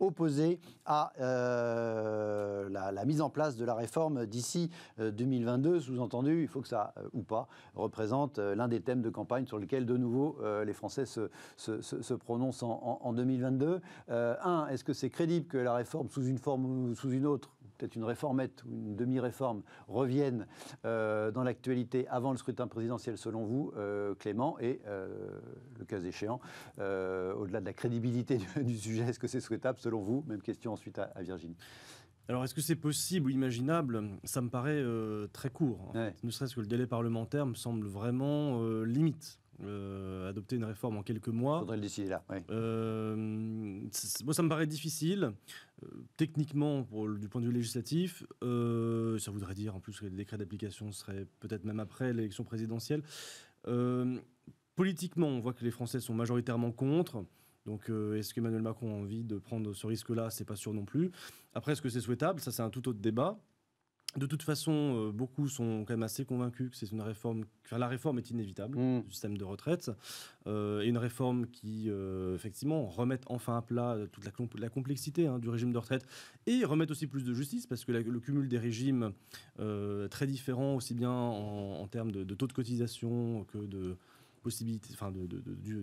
opposés à la, mise en place de la réforme d'ici 2022. Sous-entendu, il faut que ça, ou pas, représente l'un des thèmes de campagne sur lesquels, de nouveau, les Français se, prononcent en, 2022. un, est-ce que c'est crédible que la réforme, sous une forme ou sous une peut-être une réformette ou une demi-réforme, reviennent euh, dans l'actualité avant le scrutin présidentiel, selon vous, euh, Clément Et euh, le cas échéant, au-delà de la crédibilité du, sujet, est-ce que c'est souhaitable, selon vous Même question ensuite à, Virginie. Alors, est-ce que c'est possible ou imaginable Ça me paraît très court. Ne serait-ce que le délai parlementaire me semble vraiment limite. Euh, adopter une réforme en quelques mois. Faudrait le décider là. Euh, moi, ça me paraît difficile, euh, techniquement, pour, du point de vue législatif. ça voudrait dire, en plus, que le décret d'application serait peut-être même après l'élection présidentielle. politiquement, on voit que les Français sont majoritairement contre. Donc, est-ce qu'Emmanuel Macron a envie de prendre ce risque-là C'est pas sûr non plus. Après, est-ce que c'est souhaitable Ça, c'est un tout autre débat de toute façon, euh, beaucoup sont quand même assez convaincus que c'est une réforme. la réforme est inévitable mm. du système de retraite euh, et une réforme qui, euh, effectivement, remette enfin à plat toute la, complexité hein, du régime de retraite et remette aussi plus de justice parce que le cumul des régimes très différents, aussi bien en, termes de, taux de cotisation que de possibilité, enfin de,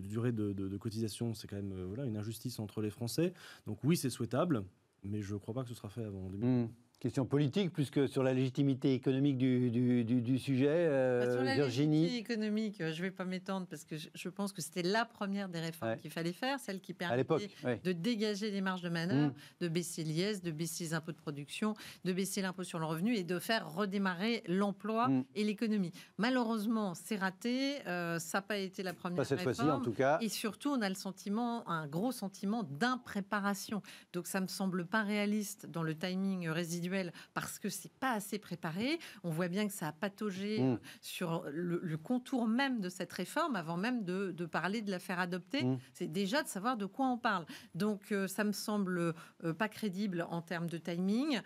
durée de, cotisation, c'est quand même voilà une injustice entre les Français. Donc oui, c'est souhaitable, mais je ne crois pas que ce sera fait avant 2020. Question politique, plus que sur la légitimité économique du, du, sujet, bah, euh, sur légitimité économique, euh, je ne vais pas m'étendre parce que je, pense que c'était la première des réformes qu'il fallait faire, celle qui permettait de dégager les marges de manœuvre, mm. de baisser l'IS, de baisser les impôts de production, de baisser l'impôt sur le revenu et de faire redémarrer l'emploi mm. et l'économie. Malheureusement, c'est raté. Euh, ça n'a pas été la première pas cette réforme. en tout cas. Et surtout, on a le sentiment, un gros sentiment d'impréparation. Donc, ça me semble pas réaliste dans le timing résiduel parce que c'est pas assez préparé. On voit bien que ça a pataugé mm. euh, sur le, contour même de cette réforme avant même de, parler de la faire adopter. Mm. C'est déjà de savoir de quoi on parle. Donc euh, ça me semble euh, pas crédible en termes de timing.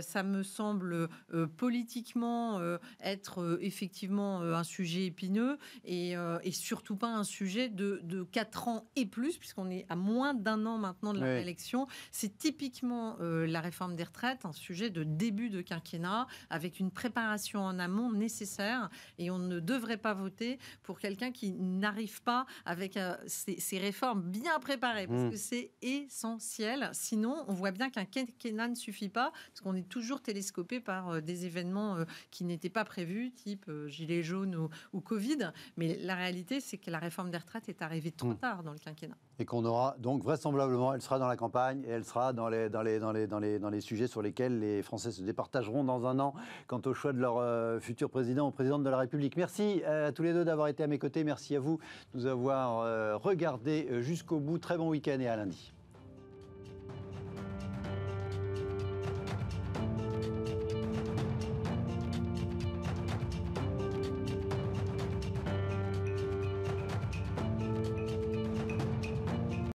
ça me semble politiquement être effectivement un sujet épineux et, surtout pas un sujet de, de 4 ans et plus puisqu'on est à moins d'un an maintenant de la réélection. C'est typiquement la réforme des retraites, un sujet de début de quinquennat avec une préparation en amont nécessaire et on ne devrait pas voter pour quelqu'un qui n'arrive pas avec euh, ces ses, réformes bien préparées parce mmh. que c'est essentiel. Sinon, on voit bien qu'un quinquennat ne suffit pas parce qu'on est toujours télescopé par euh, des événements euh, qui n'étaient pas prévus, type gilet jaune ou, Covid. Mais la réalité, c'est que la réforme des retraites est arrivée trop mmh. tard dans le quinquennat. Et qu'on aura donc vraisemblablement, elle sera dans la campagne et elle sera dans dans les, dans les, dans les, dans les sujets sur lesquels les les Français se départageront dans un an quant au choix de leur euh, futur président ou présidente de la République. Merci euh, à tous les deux d'avoir été à mes côtés. Merci à vous de nous avoir euh, regardés jusqu'au bout. Très bon week-end et à lundi.